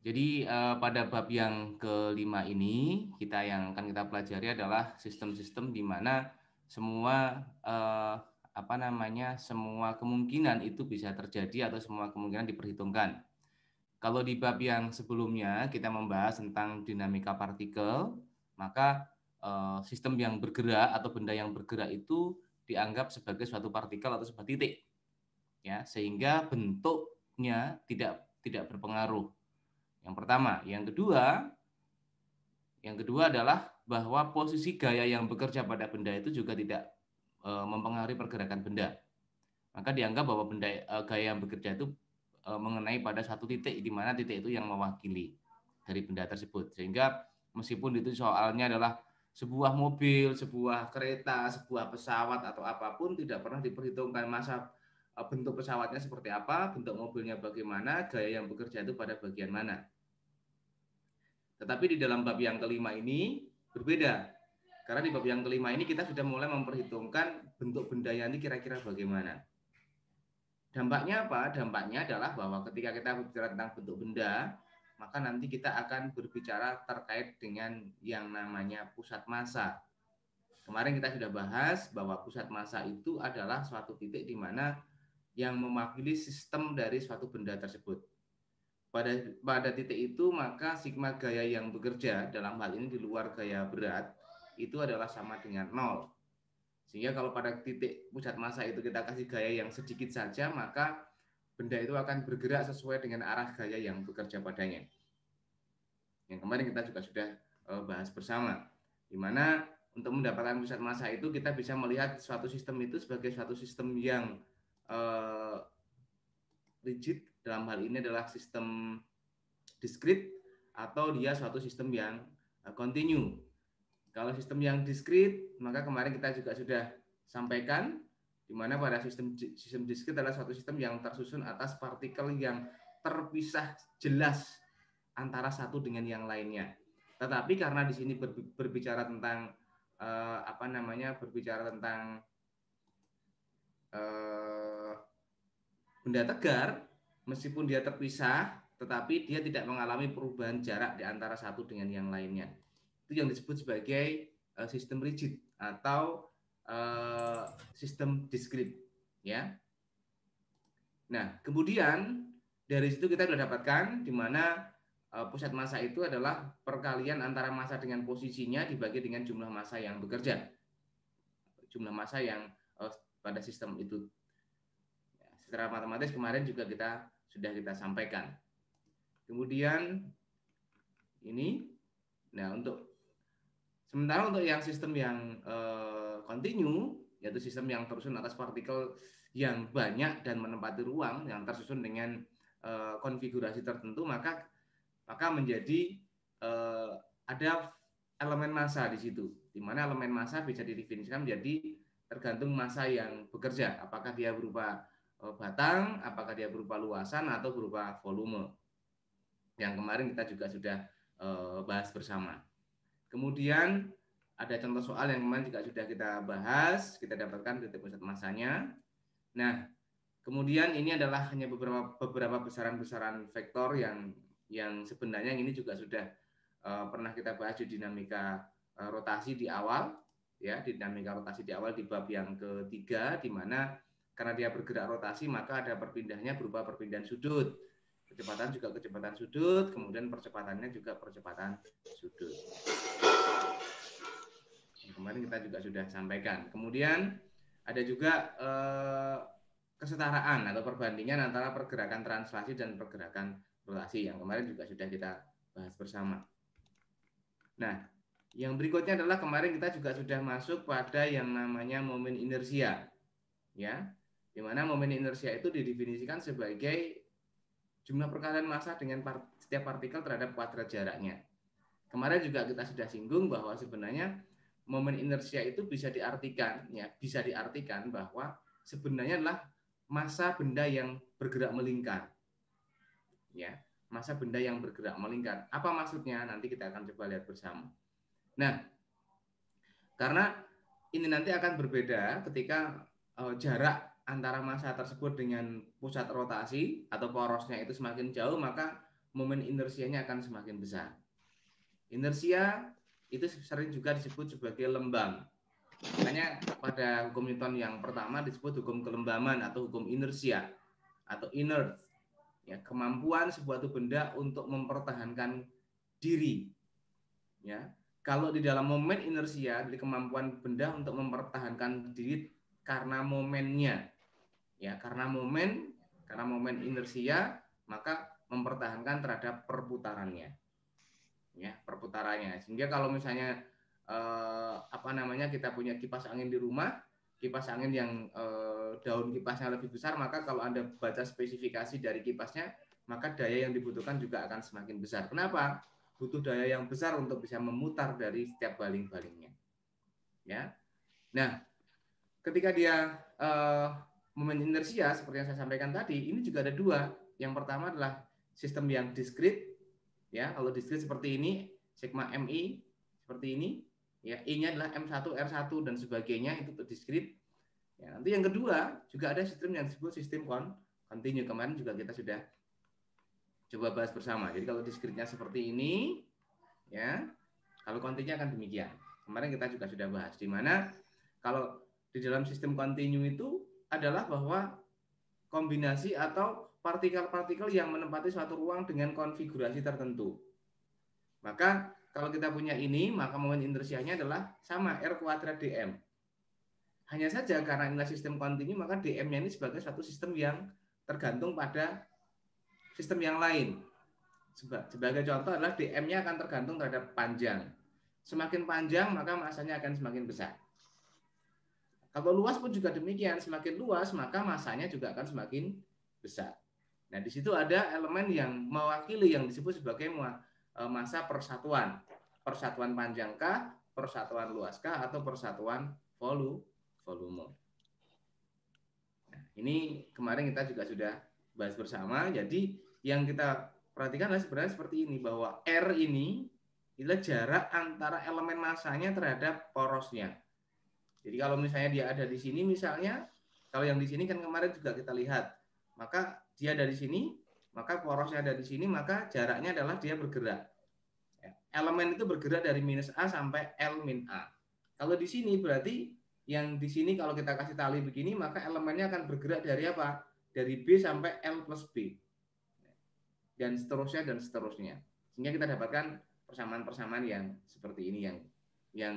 Jadi uh, pada bab yang kelima ini kita yang akan kita pelajari adalah sistem-sistem di mana semua uh, apa namanya semua kemungkinan itu bisa terjadi atau semua kemungkinan diperhitungkan. Kalau di bab yang sebelumnya kita membahas tentang dinamika partikel, maka uh, sistem yang bergerak atau benda yang bergerak itu dianggap sebagai suatu partikel atau sebuah titik. Ya, sehingga bentuknya tidak tidak berpengaruh yang pertama, yang kedua, yang kedua adalah bahwa posisi gaya yang bekerja pada benda itu juga tidak e, mempengaruhi pergerakan benda. Maka dianggap bahwa benda e, gaya yang bekerja itu e, mengenai pada satu titik di mana titik itu yang mewakili dari benda tersebut. Sehingga meskipun itu soalnya adalah sebuah mobil, sebuah kereta, sebuah pesawat atau apapun tidak pernah diperhitungkan masa Eh, bentuk pesawatnya seperti apa, bentuk mobilnya bagaimana, gaya yang bekerja itu pada bagian mana. Tetapi di dalam bab yang kelima ini berbeda. Karena di bab yang kelima ini kita sudah mulai memperhitungkan bentuk benda yang ini kira-kira bagaimana. Dampaknya apa? Dampaknya adalah bahwa ketika kita berbicara tentang bentuk benda, maka nanti kita akan berbicara terkait dengan yang namanya pusat massa. Kemarin kita sudah bahas bahwa pusat massa itu adalah suatu titik di mana yang mewakili sistem dari suatu benda tersebut. Pada pada titik itu maka sigma gaya yang bekerja dalam hal ini di luar gaya berat itu adalah sama dengan nol. Sehingga kalau pada titik pusat massa itu kita kasih gaya yang sedikit saja maka benda itu akan bergerak sesuai dengan arah gaya yang bekerja padanya. Yang kemarin kita juga sudah eh, bahas bersama di mana untuk mendapatkan pusat massa itu kita bisa melihat suatu sistem itu sebagai suatu sistem yang uh, rigid dalam hal ini adalah sistem diskrit atau dia suatu sistem yang uh, Kalau sistem yang diskrit, maka kemarin kita juga sudah sampaikan di mana pada sistem sistem diskrit adalah suatu sistem yang tersusun atas partikel yang terpisah jelas antara satu dengan yang lainnya. Tetapi karena di sini berbicara tentang eh, apa namanya berbicara tentang benda tegar meskipun dia terpisah tetapi dia tidak mengalami perubahan jarak di antara satu dengan yang lainnya. Itu yang disebut sebagai uh, sistem rigid atau uh, sistem diskrit ya. Nah, kemudian dari situ kita sudah dapatkan di mana uh, pusat massa itu adalah perkalian antara massa dengan posisinya dibagi dengan jumlah massa yang bekerja. Jumlah massa yang pada sistem itu secara matematis kemarin juga kita sudah kita sampaikan. Kemudian ini, nah untuk sementara untuk yang sistem yang uh, yaitu sistem yang tersusun atas partikel yang banyak dan menempati ruang yang tersusun dengan uh, konfigurasi tertentu maka maka menjadi uh, ada elemen massa di situ di mana elemen massa bisa didefinisikan menjadi tergantung massa yang bekerja apakah dia berupa Eh, batang, apakah dia berupa luasan atau berupa volume. Yang kemarin kita juga sudah eh, bahas bersama. Kemudian ada contoh soal yang kemarin juga sudah kita bahas, kita dapatkan titik pusat masanya. Nah, kemudian ini adalah hanya beberapa beberapa besaran-besaran vektor yang yang sebenarnya ini juga sudah uh, pernah kita bahas di dinamika uh, rotasi di awal ya dinamika rotasi di awal di bab yang ketiga di mana karena dia bergerak rotasi maka ada perpindahnya berupa perpindahan sudut kecepatan juga kecepatan sudut kemudian percepatannya juga percepatan sudut kemarin kita juga sudah sampaikan kemudian ada juga eh, kesetaraan atau perbandingan antara pergerakan translasi dan pergerakan rotasi yang kemarin juga sudah kita bahas bersama nah yang berikutnya adalah kemarin kita juga sudah masuk pada yang namanya momen inersia ya di mana momen inersia itu didefinisikan sebagai jumlah perkalian massa dengan part, setiap partikel terhadap kuadrat jaraknya. Kemarin juga kita sudah singgung bahwa sebenarnya momen inersia itu bisa diartikan ya, bisa diartikan bahwa sebenarnya adalah massa benda yang bergerak melingkar. Ya, massa benda yang bergerak melingkar. Apa maksudnya? Nanti kita akan coba lihat bersama. Nah, karena ini nanti akan berbeda ketika eh, jarak antara massa tersebut dengan pusat rotasi atau porosnya itu semakin jauh, maka momen inersianya akan semakin besar. Inersia itu sering juga disebut sebagai lembang. Makanya pada hukum Newton yang pertama disebut hukum kelembaman atau hukum inersia atau inert. Ya, kemampuan sebuah tuh benda untuk mempertahankan diri. Ya, kalau di dalam momen inersia, dari kemampuan benda untuk mempertahankan diri karena momennya ya karena momen karena momen inersia maka mempertahankan terhadap perputarannya ya perputarannya sehingga kalau misalnya eh, apa namanya kita punya kipas angin di rumah kipas angin yang eh, daun kipasnya lebih besar maka kalau anda baca spesifikasi dari kipasnya maka daya yang dibutuhkan juga akan semakin besar kenapa butuh daya yang besar untuk bisa memutar dari setiap baling-balingnya ya nah ketika dia eh, momen inersia seperti yang saya sampaikan tadi ini juga ada dua. Yang pertama adalah sistem yang diskrit ya, kalau diskrit seperti ini sigma MI seperti ini ya, I-nya adalah M1, R1 dan sebagainya itu untuk diskrit. Ya, nanti yang kedua juga ada sistem yang disebut sistem kon continue kemarin juga kita sudah coba bahas bersama. Jadi kalau diskritnya seperti ini ya, kalau kontinya akan demikian. Kemarin kita juga sudah bahas di mana kalau di dalam sistem kontinu itu adalah bahwa kombinasi atau partikel-partikel yang menempati suatu ruang dengan konfigurasi tertentu. Maka kalau kita punya ini, maka momen inersianya adalah sama R kuadrat dm. Hanya saja karena inilah sistem kontinu, maka dm-nya ini sebagai suatu sistem yang tergantung pada sistem yang lain. Sebagai contoh adalah dm-nya akan tergantung terhadap panjang. Semakin panjang, maka masanya akan semakin besar. Kalau luas pun juga demikian, semakin luas maka masanya juga akan semakin besar. Nah, di situ ada elemen yang mewakili yang disebut sebagai e, masa persatuan. Persatuan panjang K, persatuan luas K, atau persatuan volu, volume. Nah, ini kemarin kita juga sudah bahas bersama. Jadi, yang kita perhatikan adalah sebenarnya seperti ini, bahwa R ini adalah jarak antara elemen masanya terhadap porosnya. Jadi kalau misalnya dia ada di sini misalnya, kalau yang di sini kan kemarin juga kita lihat, maka dia ada di sini, maka porosnya ada di sini, maka jaraknya adalah dia bergerak. Ya, elemen itu bergerak dari minus A sampai L min A. Kalau di sini berarti yang di sini kalau kita kasih tali begini, maka elemennya akan bergerak dari apa? Dari B sampai L plus B. Dan seterusnya, dan seterusnya. Sehingga kita dapatkan persamaan-persamaan yang seperti ini, yang yang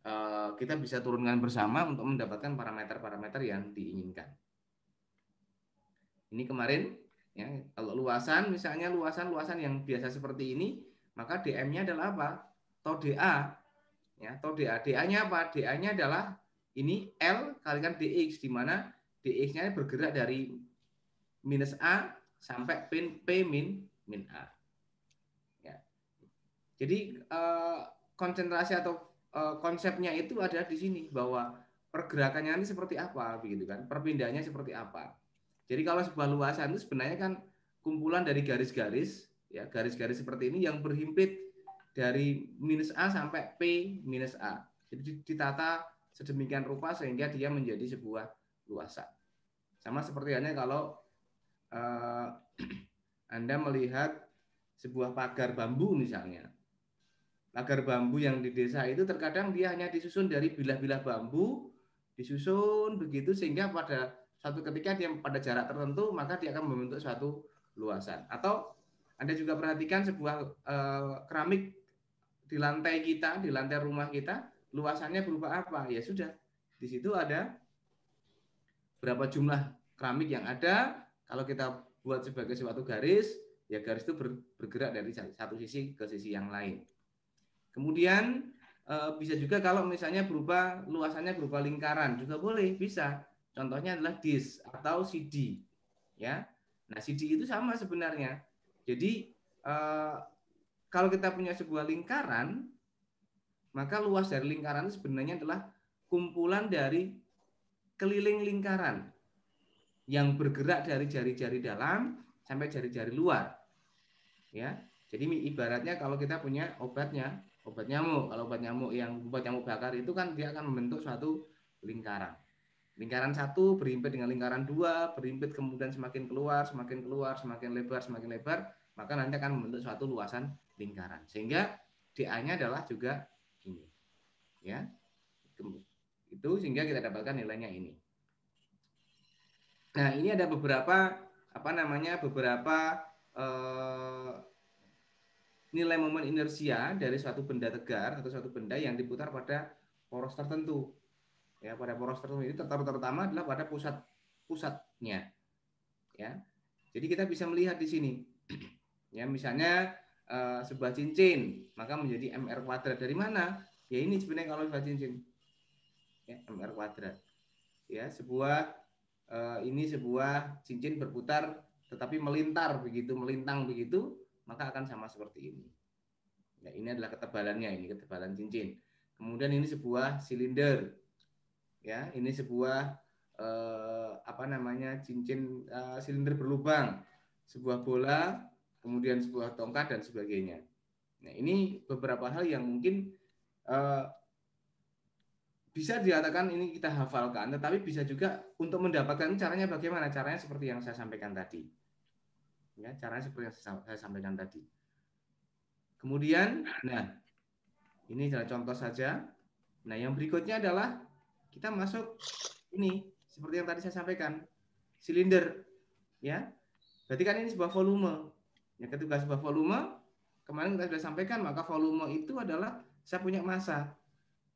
Eh, kita bisa turunkan bersama untuk mendapatkan parameter-parameter yang diinginkan. Ini kemarin, ya, kalau luasan, misalnya luasan-luasan yang biasa seperti ini, maka DM-nya adalah apa? Tau DA. Ya, tau DA. DA-nya apa? DA-nya adalah ini L kali kalikan DX, di mana DX-nya bergerak dari minus A sampai pin P min min A. Ya. Jadi eh, konsentrasi atau Eh, konsepnya itu ada di sini bahwa pergerakannya nanti seperti apa begitu kan perpindahannya seperti apa jadi kalau sebuah luasan itu sebenarnya kan kumpulan dari garis-garis ya garis-garis seperti ini yang berhimpit dari minus a sampai p minus a jadi ditata sedemikian rupa sehingga dia menjadi sebuah luasan sama seperti hanya kalau uh, anda melihat sebuah pagar bambu misalnya Pagar bambu yang di desa itu terkadang dia hanya disusun dari bilah-bilah bambu, disusun begitu sehingga pada satu ketika dia pada jarak tertentu maka dia akan membentuk suatu luasan. Atau Anda juga perhatikan sebuah eh, keramik di lantai kita, di lantai rumah kita, luasannya berupa apa? Ya sudah, di situ ada berapa jumlah keramik yang ada. Kalau kita buat sebagai suatu garis, ya garis itu bergerak dari satu sisi ke sisi yang lain. Kemudian eh, bisa juga kalau misalnya berupa luasannya berupa lingkaran juga boleh bisa. Contohnya adalah disk atau CD, ya. Nah CD itu sama sebenarnya. Jadi eh, kalau kita punya sebuah lingkaran, maka luas dari lingkaran itu sebenarnya adalah kumpulan dari keliling lingkaran yang bergerak dari jari-jari dalam sampai jari-jari luar. Ya, jadi ibaratnya kalau kita punya obatnya obat nyamuk. Kalau obat nyamuk yang obat nyamuk bakar itu kan dia akan membentuk suatu lingkaran. Lingkaran satu berimpit dengan lingkaran dua, berimpit kemudian semakin keluar, semakin keluar, semakin lebar, semakin lebar, maka nanti akan membentuk suatu luasan lingkaran. Sehingga DA-nya adalah juga ini. Ya. Itu sehingga kita dapatkan nilainya ini. Nah, ini ada beberapa apa namanya? beberapa eh, nilai momen inersia dari suatu benda tegar atau suatu benda yang diputar pada poros tertentu. Ya, pada poros tertentu ini terutama adalah pada pusat pusatnya. Ya. Jadi kita bisa melihat di sini. Ya, misalnya eh, sebuah cincin, maka menjadi MR kuadrat. Dari mana? Ya ini sebenarnya kalau sebuah cincin. Ya, MR kuadrat. Ya, sebuah eh, ini sebuah cincin berputar tetapi melintar begitu, melintang begitu, maka akan sama seperti ini. Ya, ini adalah ketebalannya, ini ketebalan cincin. Kemudian ini sebuah silinder. Ya, ini sebuah eh, apa namanya? cincin eh, silinder berlubang, sebuah bola, kemudian sebuah tongkat dan sebagainya. Nah, ini beberapa hal yang mungkin eh, bisa dikatakan ini kita hafalkan, tetapi bisa juga untuk mendapatkan caranya bagaimana caranya seperti yang saya sampaikan tadi. Ya, caranya seperti yang saya sampaikan tadi. Kemudian, nah ini adalah contoh saja. Nah, yang berikutnya adalah kita masuk ini seperti yang tadi saya sampaikan, silinder, ya. Berarti kan ini sebuah volume. Ya, ketika sebuah volume, kemarin kita sudah sampaikan maka volume itu adalah saya punya massa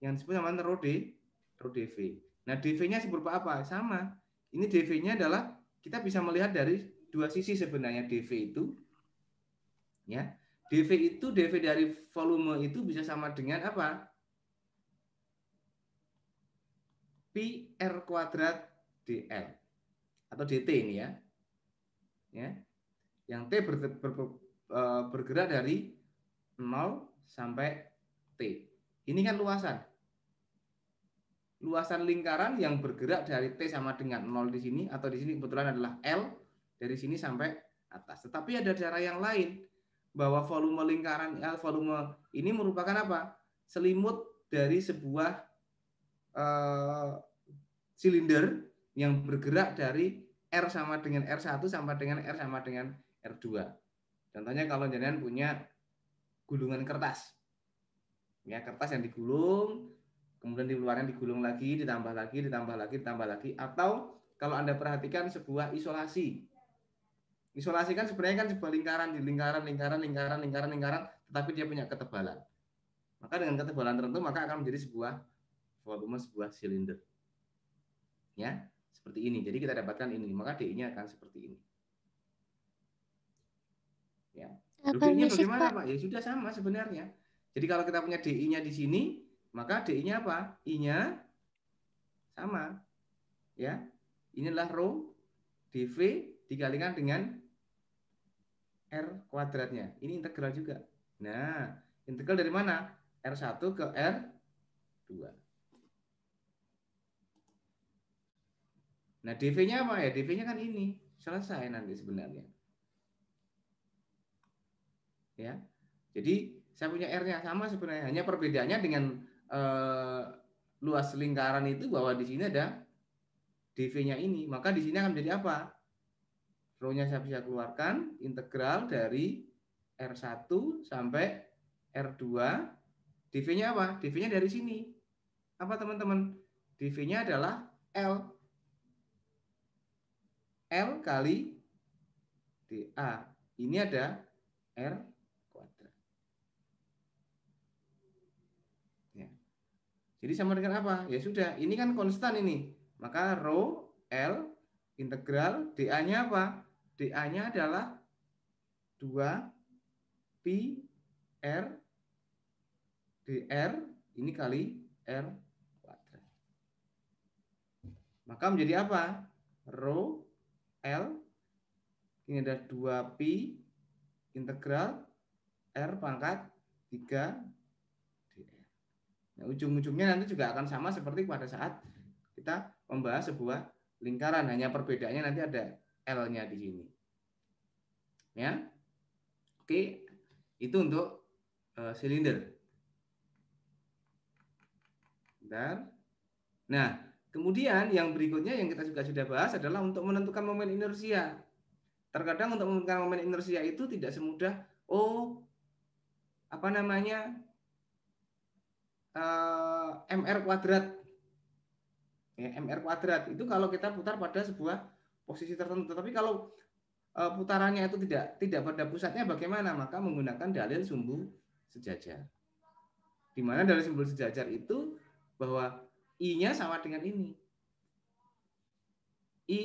yang disebut namanya rho d, rho dv. Nah, dv-nya seberapa apa? Sama. Ini dv-nya adalah kita bisa melihat dari dua sisi sebenarnya DV itu. Ya. DV itu DV dari volume itu bisa sama dengan apa? pi r kuadrat dl atau dt ini ya. Ya. Yang t ber, ber, ber, e, bergerak dari 0 sampai t. Ini kan luasan. Luasan lingkaran yang bergerak dari t sama dengan 0 di sini atau di sini kebetulan adalah l dari sini sampai atas. Tetapi ada cara yang lain bahwa volume lingkaran L eh, volume ini merupakan apa? Selimut dari sebuah uh, silinder yang bergerak dari R sama dengan R1 sama dengan R sama dengan R2. Contohnya kalau jenengan punya gulungan kertas. Ya, kertas yang digulung, kemudian di luarnya digulung lagi, ditambah lagi, ditambah lagi, ditambah lagi atau kalau Anda perhatikan sebuah isolasi Isolasi kan sebenarnya kan sebuah lingkaran di lingkaran, lingkaran, lingkaran, lingkaran, lingkaran, tetapi dia punya ketebalan. Maka dengan ketebalan tertentu maka akan menjadi sebuah volume sebuah silinder. Ya, seperti ini. Jadi kita dapatkan ini, maka DI-nya akan seperti ini. Ya. di bagaimana, Pak? Pak? Ya sudah sama sebenarnya. Jadi kalau kita punya DI-nya di sini, maka DI-nya apa? I-nya sama. Ya. Inilah rho dV dikalikan dengan R kuadratnya. Ini integral juga. Nah, integral dari mana? R1 ke R2. Nah, DV-nya apa ya? DV-nya kan ini. Selesai nanti sebenarnya. Ya. Jadi, saya punya R-nya sama sebenarnya. Hanya perbedaannya dengan eh, luas lingkaran itu bahwa di sini ada DV-nya ini. Maka di sini akan menjadi apa? Rho-nya saya bisa keluarkan integral dari R1 sampai R2. DV-nya apa? DV-nya dari sini. Apa teman-teman? DV-nya adalah L. L kali DA. Ini ada R kuadrat. Ya. Jadi sama dengan apa? Ya sudah, ini kan konstan ini. Maka rho L integral DA-nya apa? DA-nya adalah 2 pi R dr ini kali R kuadrat. Maka menjadi apa? Rho L ini ada 2 pi integral R pangkat 3 dr. Nah, ujung-ujungnya nanti juga akan sama seperti pada saat kita membahas sebuah lingkaran. Hanya perbedaannya nanti ada L-nya di sini. Ya. Oke, itu untuk uh, silinder. Bentar. Nah, kemudian yang berikutnya yang kita juga sudah bahas adalah untuk menentukan momen inersia. Terkadang untuk menentukan momen inersia itu tidak semudah oh apa namanya uh, eh, mr kuadrat. Ya, mr kuadrat itu kalau kita putar pada sebuah posisi tertentu. Tetapi kalau eh, putarannya itu tidak tidak pada pusatnya bagaimana? Maka menggunakan dalil sumbu sejajar. Di mana dalil sumbu sejajar itu bahwa i-nya sama dengan ini. I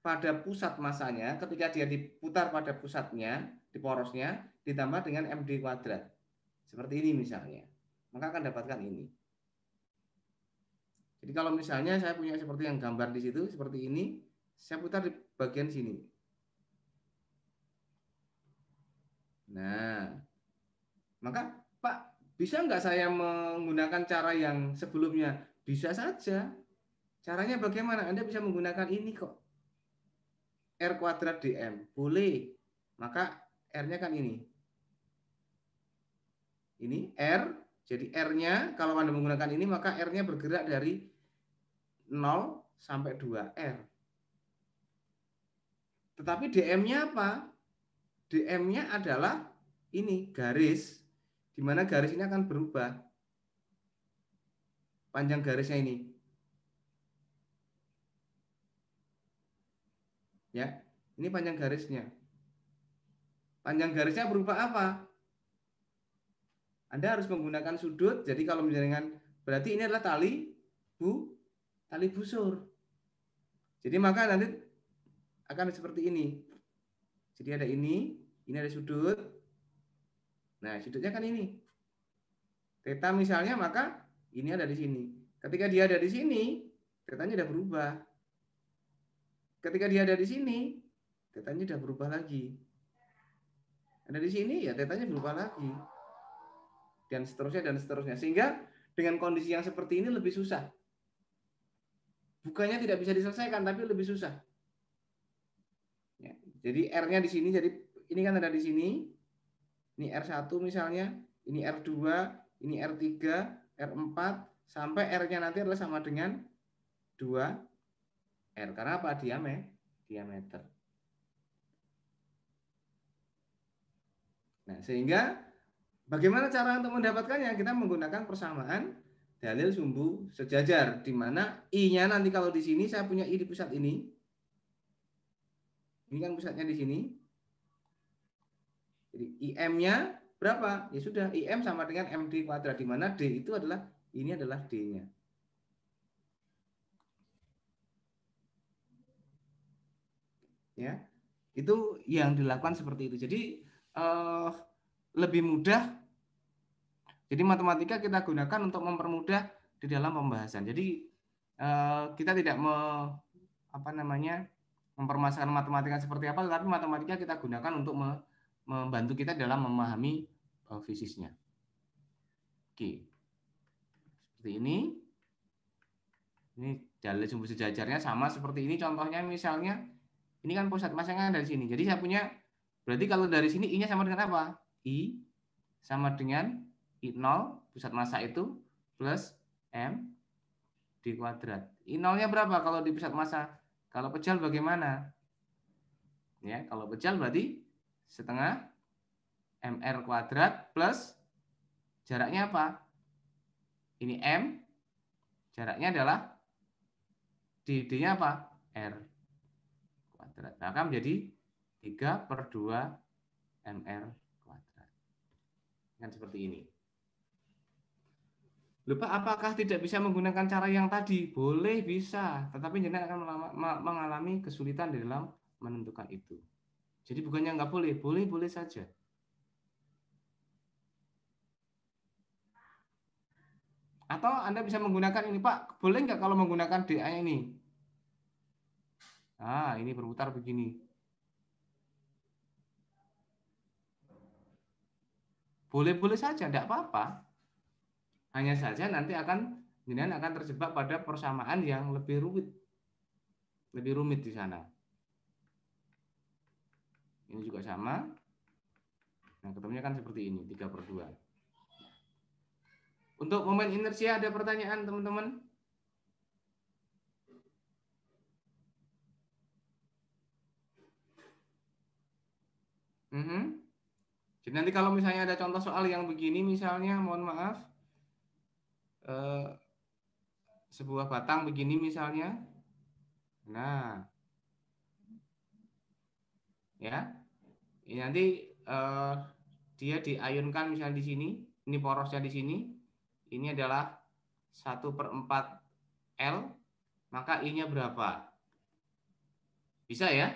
pada pusat masanya ketika dia diputar pada pusatnya di porosnya ditambah dengan md kuadrat. Seperti ini misalnya. Maka akan dapatkan ini. Jadi kalau misalnya saya punya seperti yang gambar di situ seperti ini, saya putar di bagian sini. Nah, maka Pak, bisa nggak saya menggunakan cara yang sebelumnya? Bisa saja. Caranya bagaimana? Anda bisa menggunakan ini kok. R kuadrat DM. Boleh. Maka R-nya kan ini. Ini R. Jadi R-nya, kalau Anda menggunakan ini, maka R-nya bergerak dari 0 sampai 2R. Tetapi DM-nya apa? DM-nya adalah ini garis di mana garis ini akan berubah. Panjang garisnya ini. Ya, ini panjang garisnya. Panjang garisnya berupa apa? Anda harus menggunakan sudut. Jadi kalau misalnya berarti ini adalah tali bu tali busur. Jadi maka nanti akan seperti ini. Jadi ada ini, ini ada sudut. Nah, sudutnya kan ini. Teta misalnya, maka ini ada di sini. Ketika dia ada di sini, tetanya sudah berubah. Ketika dia ada di sini, tetanya sudah berubah lagi. Ada di sini, ya tetanya berubah lagi. Dan seterusnya, dan seterusnya. Sehingga dengan kondisi yang seperti ini lebih susah. Bukannya tidak bisa diselesaikan, tapi lebih susah. Jadi R-nya di sini, jadi ini kan ada di sini. Ini R1 misalnya, ini R2, ini R3, R4, sampai R-nya nanti adalah sama dengan 2 R. Karena apa? Diameter. diameter. Nah, sehingga bagaimana cara untuk mendapatkannya? Kita menggunakan persamaan dalil sumbu sejajar, di mana I-nya nanti kalau di sini saya punya I di pusat ini, ini kan pusatnya di sini. Jadi IM-nya berapa? Ya sudah, IM sama dengan MD kuadrat. Di mana D itu adalah, ini adalah D-nya. Ya, itu yang dilakukan seperti itu. Jadi eh, lebih mudah. Jadi matematika kita gunakan untuk mempermudah di dalam pembahasan. Jadi eh, kita tidak me, apa namanya mempermasalahkan matematika seperti apa, tetapi matematika kita gunakan untuk membantu kita dalam memahami eh, fisiknya. Oke. Seperti ini. Ini dalil sumber sejajarnya sama seperti ini. Contohnya misalnya, ini kan pusat massa ada dari sini. Jadi saya punya, berarti kalau dari sini I-nya sama dengan apa? I sama dengan I0, pusat massa itu, plus M di kuadrat. I0-nya berapa kalau di pusat massa? Kalau pecel bagaimana? Ya, kalau pecel berarti setengah mr kuadrat plus jaraknya apa? Ini m, jaraknya adalah dd-nya apa? r kuadrat. Maka menjadi 3 per 2 mr kuadrat. Kan seperti ini. Lupa apakah tidak bisa menggunakan cara yang tadi? Boleh bisa, tetapi jenengan akan mengalami kesulitan di dalam menentukan itu. Jadi bukannya nggak boleh, boleh boleh saja. Atau Anda bisa menggunakan ini, Pak, boleh nggak kalau menggunakan DA ini? Ah, ini berputar begini. Boleh-boleh saja, tidak apa-apa. Hanya saja nanti akan jenengan akan terjebak pada persamaan yang lebih rumit. Lebih rumit di sana. Ini juga sama. Nah, ketemunya kan seperti ini, 3 per 2. Untuk momen inersia ada pertanyaan, teman-teman? Mm -hmm. Jadi nanti kalau misalnya ada contoh soal yang begini misalnya, mohon maaf, eh, sebuah batang begini misalnya. Nah, ya, ini nanti eh, dia diayunkan misalnya di sini, ini porosnya di sini, ini adalah satu per 4 L, maka I-nya berapa? Bisa ya?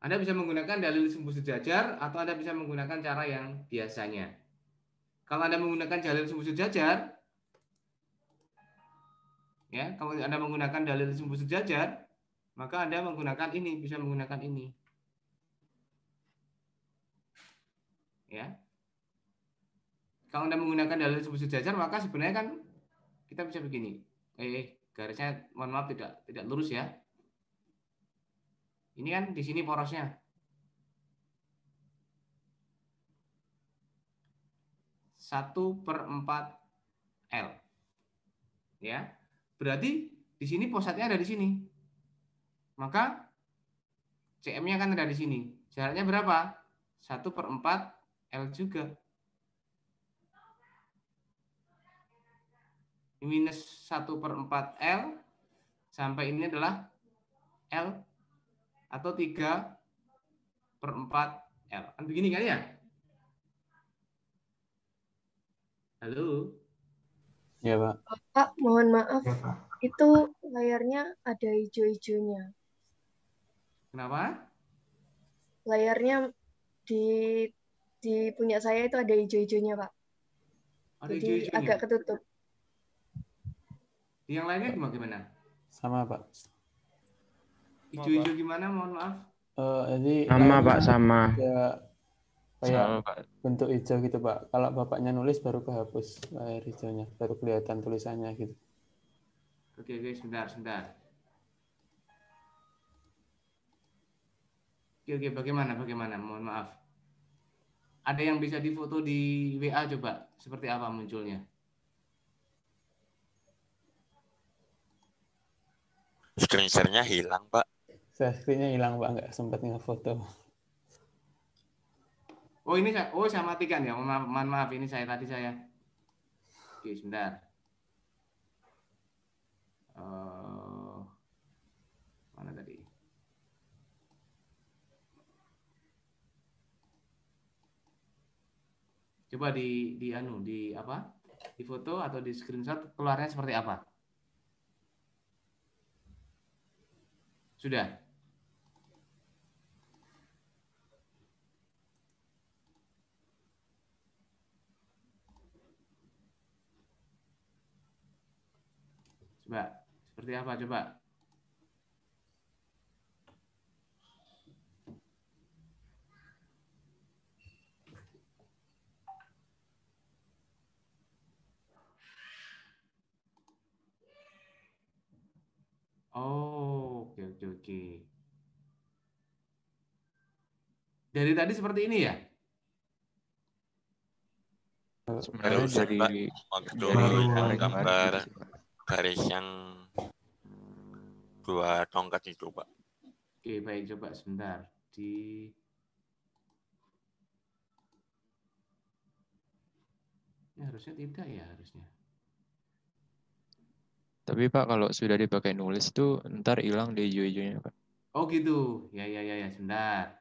Anda bisa menggunakan dalil sembuh sejajar atau Anda bisa menggunakan cara yang biasanya. Kalau Anda menggunakan dalil sumbu sejajar, ya, kalau Anda menggunakan dalil sumbu sejajar, maka Anda menggunakan ini, bisa menggunakan ini. Ya. Kalau Anda menggunakan dalil sumbu sejajar, maka sebenarnya kan kita bisa begini. Eh, eh, garisnya mohon maaf tidak tidak lurus ya. Ini kan di sini porosnya. 1 per 4 L. Ya, berarti di sini posatnya ada di sini. Maka CM-nya kan ada di sini. Jaraknya berapa? 1 per 4 L juga. Minus 1 per 4 L sampai ini adalah L atau 3 per 4 L. Kan begini kan ya? Halo. Ya, Pak. Pak, oh, mohon maaf. Ya, Pak. Itu layarnya ada hijau-hijaunya. Kenapa? Layarnya di di punya saya itu ada hijau-hijaunya, Pak. Ada Jadi hijau agak ketutup. Di yang lainnya gimana? Sama, Pak. Hijau-hijau gimana? Mohon maaf. Uh, jadi sama, Pak, sama kayak bentuk hijau gitu pak kalau bapaknya nulis baru kehapus layar hijaunya baru kelihatan tulisannya gitu oke oke sebentar sebentar oke oke bagaimana bagaimana mohon maaf ada yang bisa difoto di WA coba seperti apa munculnya screenshotnya hilang pak screenshotnya hilang pak nggak sempat ngefoto Oh ini saya, oh saya matikan ya. Mohon maaf, maaf ini saya tadi saya. Oke sebentar. Uh, mana tadi? Coba di di anu di apa? Di foto atau di screenshot keluarnya seperti apa? Sudah. Coba, seperti apa? Coba. Oh, oke, oke, oke. Dari tadi seperti ini ya? Sebenarnya dari, dari, dari, dari gambar garis yang dua tongkat itu, Pak. Oke, baik. Coba sebentar. Di Ya, harusnya tidak ya harusnya. Tapi Pak kalau sudah dipakai nulis tuh ntar hilang di hijau-hijaunya Pak. Oh gitu. Ya ya ya ya sebentar.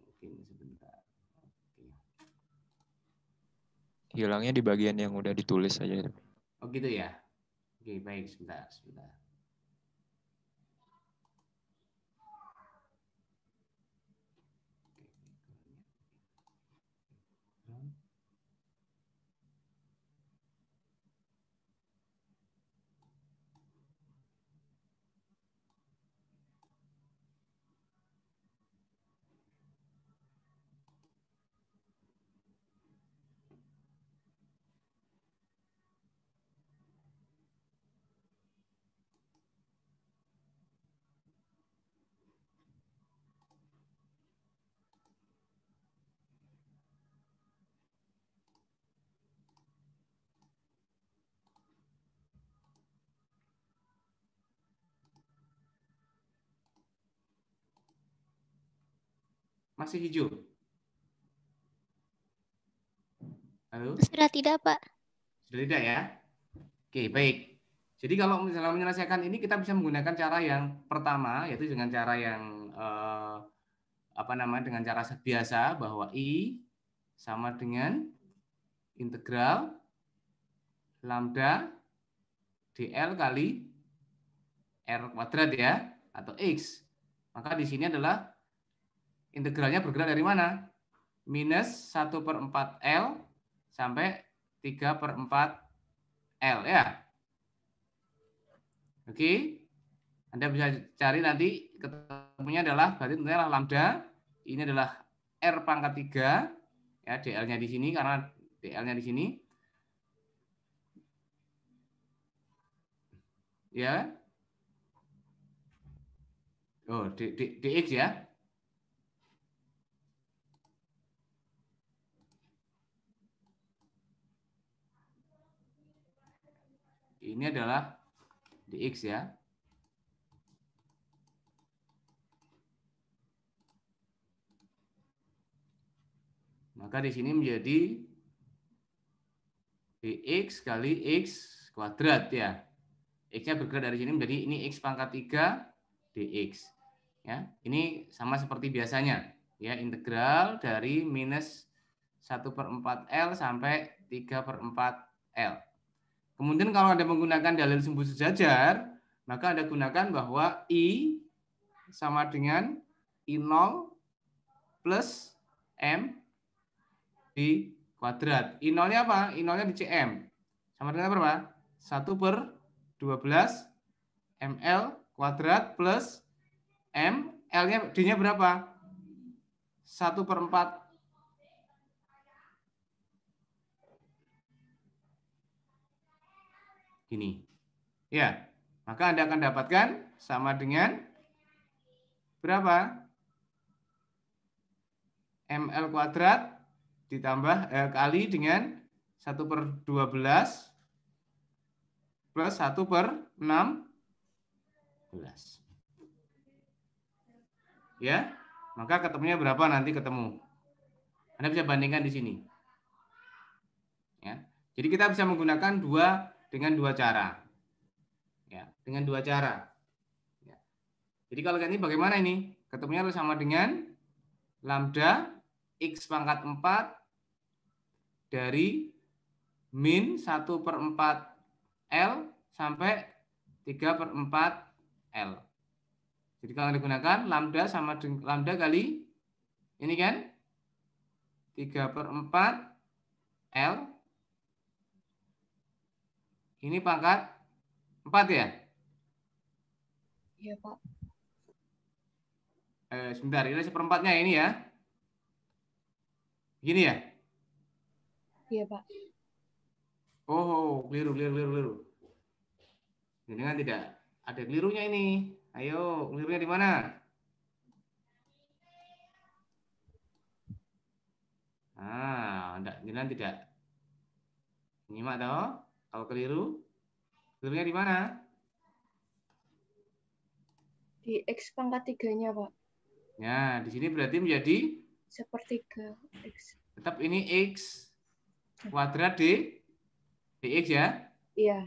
Mungkin sebentar. Oke. Hilangnya di bagian yang udah ditulis aja. Oh gitu ya. okay, right, Sundar, Sundar. Masih hijau? Halo? Sudah tidak, Pak. Sudah tidak ya? Oke, baik. Jadi kalau misalnya menyelesaikan ini kita bisa menggunakan cara yang pertama yaitu dengan cara yang eh, apa namanya dengan cara biasa bahwa i sama dengan integral lambda dl kali r kuadrat ya atau x. Maka di sini adalah integralnya bergerak dari mana? Minus 1 per 4 L sampai 3 per 4 L ya. Oke. Anda bisa cari nanti ketemunya adalah berarti tentunya adalah lambda. Ini adalah R pangkat 3. Ya, DL-nya di sini karena DL-nya di sini. Ya. Oh, DX ya. ini adalah dx ya. Maka di sini menjadi dx kali x kuadrat ya. X-nya bergerak dari sini menjadi ini x pangkat 3 dx. Ya, ini sama seperti biasanya. Ya, integral dari minus 1 per 4L sampai 3 per 4L. Kemudian kalau Anda menggunakan dalil sumbu sejajar, maka Anda gunakan bahwa I sama dengan I0 plus M di kuadrat. I0-nya apa? I0-nya di CM. Sama dengan berapa? 1 per 12 ML kuadrat plus M. L-nya, D-nya berapa? 1 per 4 gini. Ya, maka Anda akan dapatkan sama dengan berapa? ML kuadrat ditambah eh, kali dengan 1 per 12 plus 1 per belas Ya, maka ketemunya berapa nanti ketemu? Anda bisa bandingkan di sini. Ya. Jadi kita bisa menggunakan dua dengan dua cara. Ya, dengan dua cara. Ya. Jadi kalau ini bagaimana ini? Ketemunya harus sama dengan lambda x pangkat 4 dari min 1 per 4 L sampai 3 per 4 L. Jadi kalau digunakan lambda sama dengan, lambda kali ini kan 3 per 4 L ini pangkat 4 ya? Iya, Pak. Eh, sebentar, ini seperempatnya ini ya. Gini ya? Iya, Pak. Oh, oh, oh keliru, keliru, keliru, keliru. Jadi kan tidak ada kelirunya ini. Ayo, kelirunya di mana? Ah, tidak, jadi kan tidak. Nyimak toh? Kalau keliru, kelirunya di mana? Di X pangkat tiganya, Pak. Ya, di sini berarti menjadi? Seperti ke X. Tetap ini X ya. kuadrat D, DX ya? Iya.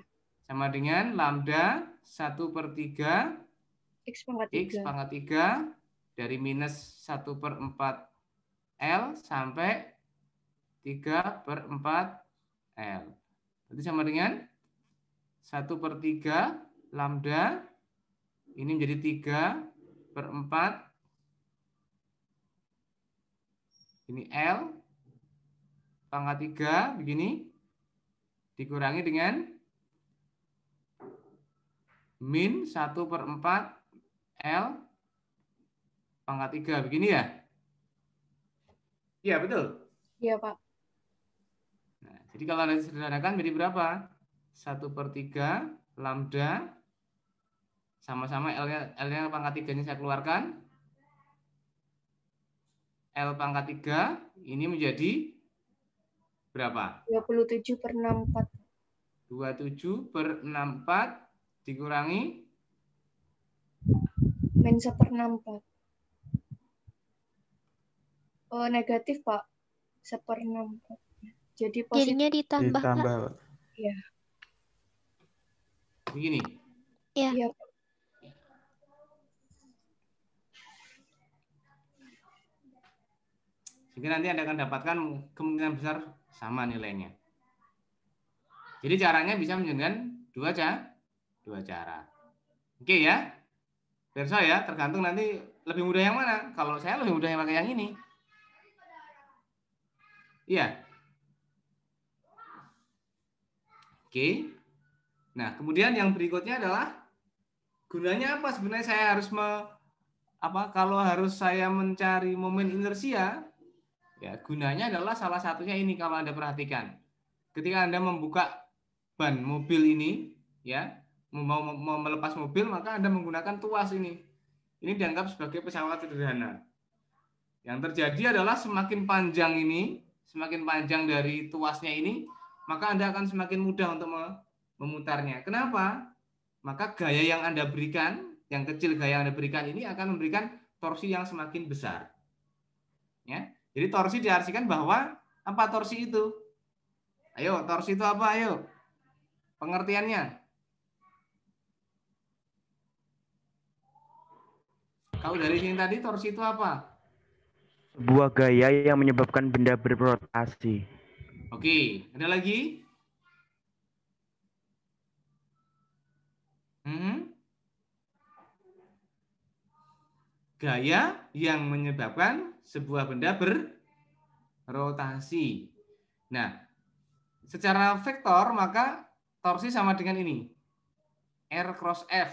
Sama dengan lambda 1 per 3 X pangkat 3. X pangkat 3 dari minus 1 per 4 L sampai 3 per 4 L. Berarti sama dengan 1 per 3 lambda. Ini menjadi 3 per 4. Ini L. Pangkat 3 begini. Dikurangi dengan min 1 per 4 L pangkat 3. Begini ya? Iya, betul? Iya, Pak. Nah, jadi kalau sederhanakan jadi berapa? 1 per 3 lambda sama-sama L-nya L -nya pangkat 3-nya saya keluarkan. L pangkat 3 ini menjadi berapa? 27 per 64. 27 per 64 dikurangi? Min 1 per 64. Oh, negatif, Pak. 1 per 64. Jadi positif. Jadinya ditambah. Ditambah. Iya. Begini. Iya. Ya. Jadi nanti Anda akan dapatkan kemungkinan besar sama nilainya. Jadi caranya bisa menjadikan dua cara, dua cara. Oke ya. Perso ya, tergantung nanti lebih mudah yang mana. Kalau saya lebih mudah yang pakai yang ini. Iya. Oke. Nah, kemudian yang berikutnya adalah gunanya apa sebenarnya saya harus me, apa kalau harus saya mencari momen inersia ya gunanya adalah salah satunya ini kalau Anda perhatikan. Ketika Anda membuka ban mobil ini ya, mau, mau melepas mobil maka Anda menggunakan tuas ini. Ini dianggap sebagai pesawat sederhana. Yang terjadi adalah semakin panjang ini, semakin panjang dari tuasnya ini, maka Anda akan semakin mudah untuk memutarnya. Kenapa? Maka gaya yang Anda berikan, yang kecil gaya yang Anda berikan ini akan memberikan torsi yang semakin besar. Ya. Jadi torsi diartikan bahwa apa torsi itu? Ayo, torsi itu apa? Ayo. Pengertiannya. Kalau dari sini tadi torsi itu apa? Sebuah gaya yang menyebabkan benda berrotasi Oke, ada lagi? Hmm? Gaya yang menyebabkan sebuah benda berrotasi. Nah, secara vektor maka torsi sama dengan ini. R cross F.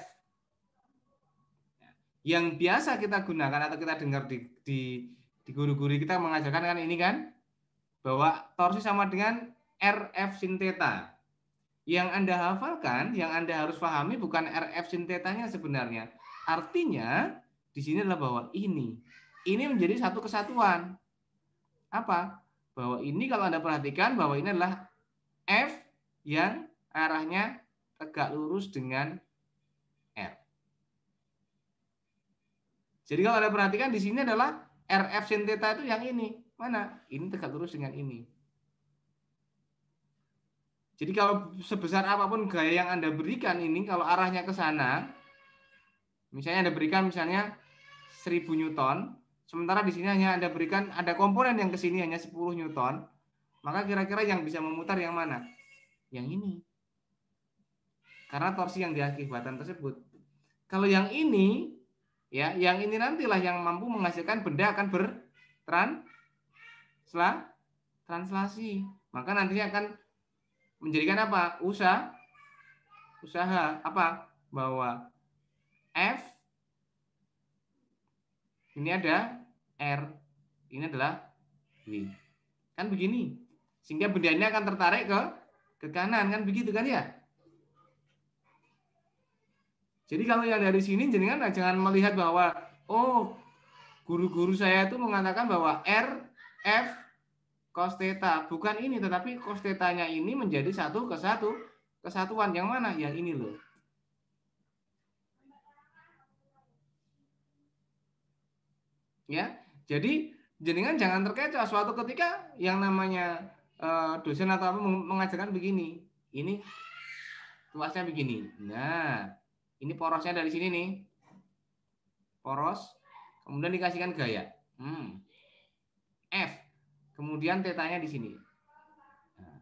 Yang biasa kita gunakan atau kita dengar di, di, di guru-guru kita mengajarkan kan ini kan bahwa torsi sama dengan RF sin theta. Yang Anda hafalkan, yang Anda harus pahami bukan RF sin tetanya sebenarnya. Artinya di sini adalah bahwa ini ini menjadi satu kesatuan. Apa? Bahwa ini kalau Anda perhatikan bahwa ini adalah F yang arahnya tegak lurus dengan R. Jadi kalau Anda perhatikan di sini adalah RF sin theta itu yang ini. Mana? Ini tegak lurus dengan ini. Jadi kalau sebesar apapun gaya yang Anda berikan ini, kalau arahnya ke sana, misalnya Anda berikan misalnya 1000 Newton, sementara di sini hanya Anda berikan, ada komponen yang ke sini hanya 10 Newton, maka kira-kira yang bisa memutar yang mana? Yang ini. Karena torsi yang diakibatkan tersebut. Kalau yang ini, Ya, yang ini nantilah yang mampu menghasilkan benda akan bertranslasi. Maka nantinya akan menjadikan apa? Usaha usaha apa? Bahwa F ini ada R, ini adalah W. Kan begini. Sehingga benda ini akan tertarik ke ke kanan kan begitu kan ya? Jadi kalau yang dari sini jenengan jangan melihat bahwa oh guru-guru saya itu mengatakan bahwa R, F, cos theta bukan ini tetapi cos theta ini menjadi satu ke satu kesatuan yang mana? Yang ini loh. Ya. Jadi jenengan jangan terkecoh suatu ketika yang namanya uh, dosen atau apa mengajarkan begini. Ini luasnya begini. Nah, ini porosnya dari sini nih. Poros. Kemudian dikasihkan gaya. Hmm. F. Kemudian tetanya di sini. Nah.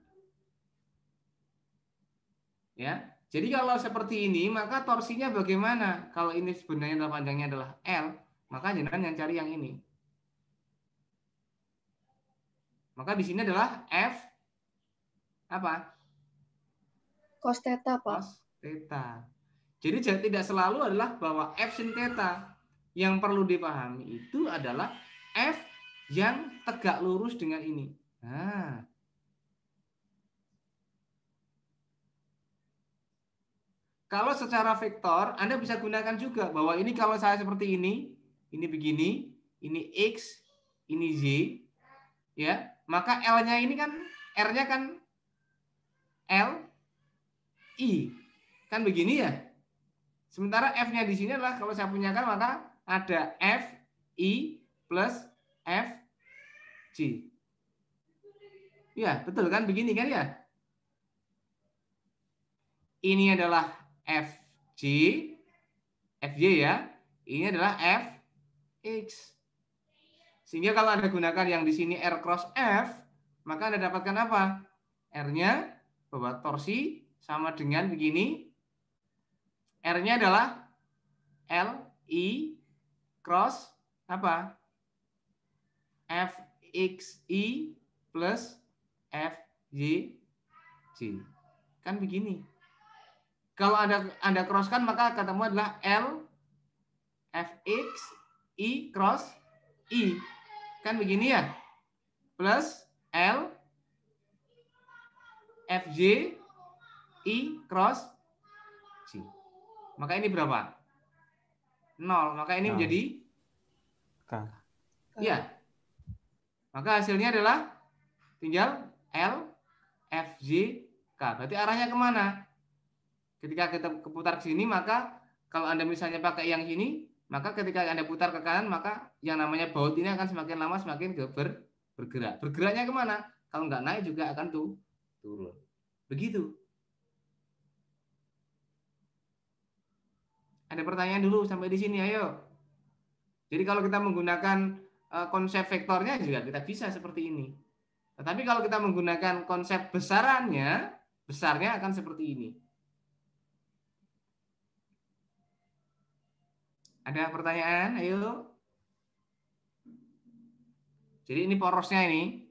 Ya. Jadi kalau seperti ini, maka torsinya bagaimana? Kalau ini sebenarnya panjangnya adalah L, maka jangan yang cari yang ini. Maka di sini adalah F apa? Cos theta, Pak. Cos theta. Jadi tidak selalu adalah bahwa f sin Yang perlu dipahami itu adalah f yang tegak lurus dengan ini. Nah. Kalau secara vektor, Anda bisa gunakan juga bahwa ini kalau saya seperti ini, ini begini, ini x, ini z, ya. Maka L-nya ini kan R-nya kan L I. Kan begini ya? Sementara F-nya di sini adalah kalau saya punyakan maka ada F, I plus F, G. Ya, betul kan? Begini kan ya? Ini adalah f f FJ ya. Ini adalah f x. Sehingga kalau Anda gunakan yang di sini R cross F, maka Anda dapatkan apa? R-nya bahwa torsi sama dengan begini R-nya adalah L, I, cross, apa? F, X, I, plus F, Y, C. Kan begini. Kalau ada Anda crosskan, maka ketemu adalah L, F, X, I, cross, I. Kan begini ya? Plus L, F, j I, cross, maka ini berapa? 0. Maka ini 0. menjadi K. Iya. Maka hasilnya adalah tinggal L, F, G, K. Berarti arahnya kemana? Ketika kita putar ke sini, maka kalau Anda misalnya pakai yang ini, maka ketika Anda putar ke kanan, maka yang namanya baut ini akan semakin lama semakin ber, bergerak. Bergeraknya kemana? Kalau nggak naik juga akan tuh turun. Begitu. Ada pertanyaan dulu sampai di sini, ayo. Jadi kalau kita menggunakan eh, konsep vektornya juga kita bisa seperti ini. Tetapi kalau kita menggunakan konsep besarannya, besarnya akan seperti ini. Ada pertanyaan? Ayo. Jadi ini porosnya ini.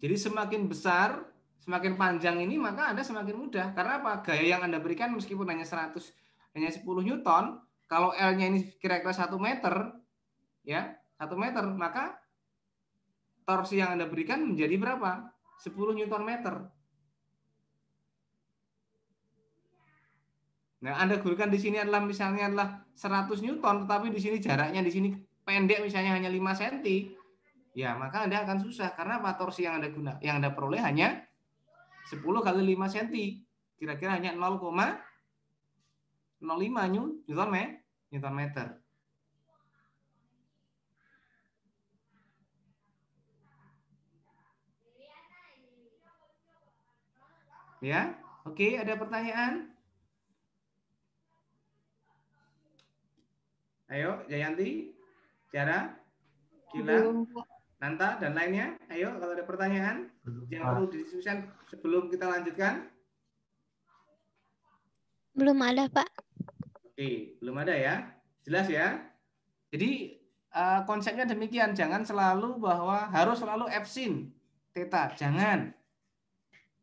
Jadi semakin besar, semakin panjang ini maka Anda semakin mudah. Karena apa? Gaya yang Anda berikan meskipun hanya 100 hanya 10 newton, kalau L-nya ini kira-kira 1 meter, ya, 1 meter, maka torsi yang Anda berikan menjadi berapa? 10 newton meter. Nah, Anda gunakan di sini adalah misalnya adalah 100 newton, tetapi di sini jaraknya di sini pendek misalnya hanya 5 cm, ya maka Anda akan susah karena apa torsi yang Anda guna yang Anda peroleh hanya 10 kali 5 cm. Kira-kira hanya 0,05 Newton Newton meter. Ya, oke, ada pertanyaan? Ayo, Jayanti, Cara, Kila. Nanta dan lainnya. Ayo kalau ada pertanyaan Belum. yang perlu didiskusikan sebelum kita lanjutkan. Belum ada, Pak. Oke, belum ada ya. Jelas ya? Jadi uh, konsepnya demikian, jangan selalu bahwa harus selalu absin teta, jangan.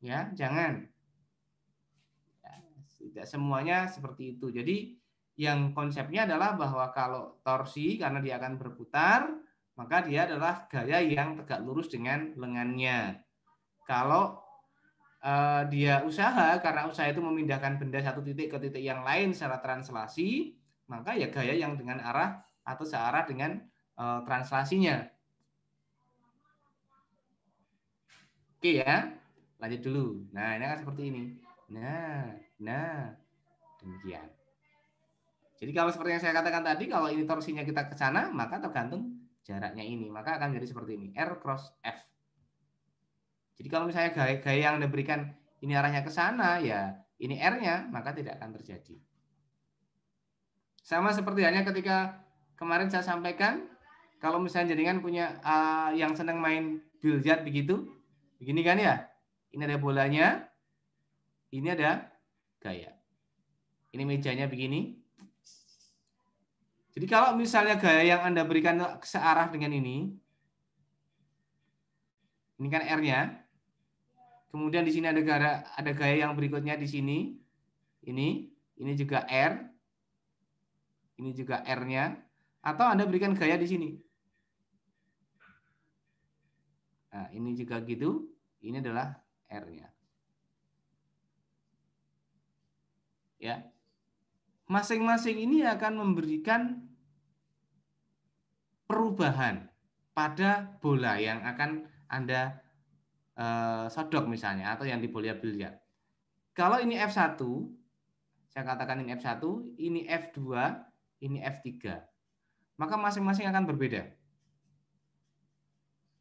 Ya, jangan. Ya, tidak semuanya seperti itu. Jadi yang konsepnya adalah bahwa kalau torsi karena dia akan berputar, maka dia adalah gaya yang tegak lurus dengan lengannya. Kalau uh, dia usaha karena usaha itu memindahkan benda satu titik ke titik yang lain secara translasi, maka ya gaya yang dengan arah atau searah dengan uh, translasinya. Oke ya, lanjut dulu. Nah ini akan seperti ini. Nah, nah demikian. Jadi kalau seperti yang saya katakan tadi, kalau ini torsinya kita ke sana, maka tergantung jaraknya ini, maka akan jadi seperti ini, R cross F. Jadi kalau misalnya gaya-gaya yang Anda ini arahnya ke sana, ya ini R-nya, maka tidak akan terjadi. Sama seperti hanya ketika kemarin saya sampaikan, kalau misalnya jaringan punya uh, yang senang main billiard begitu, begini kan ya, ini ada bolanya, ini ada gaya. Ini mejanya begini, jadi kalau misalnya gaya yang Anda berikan searah dengan ini, ini kan R-nya. Kemudian di sini ada gaya, ada gaya yang berikutnya di sini. Ini, ini juga R. Ini juga R-nya. Atau Anda berikan gaya di sini. Nah, ini juga gitu. Ini adalah R-nya. Ya. Masing-masing ini akan memberikan perubahan pada bola yang akan Anda eh, sodok misalnya atau yang dibolia-bilia. Kalau ini F1, saya katakan ini F1, ini F2, ini F3. Maka masing-masing akan berbeda.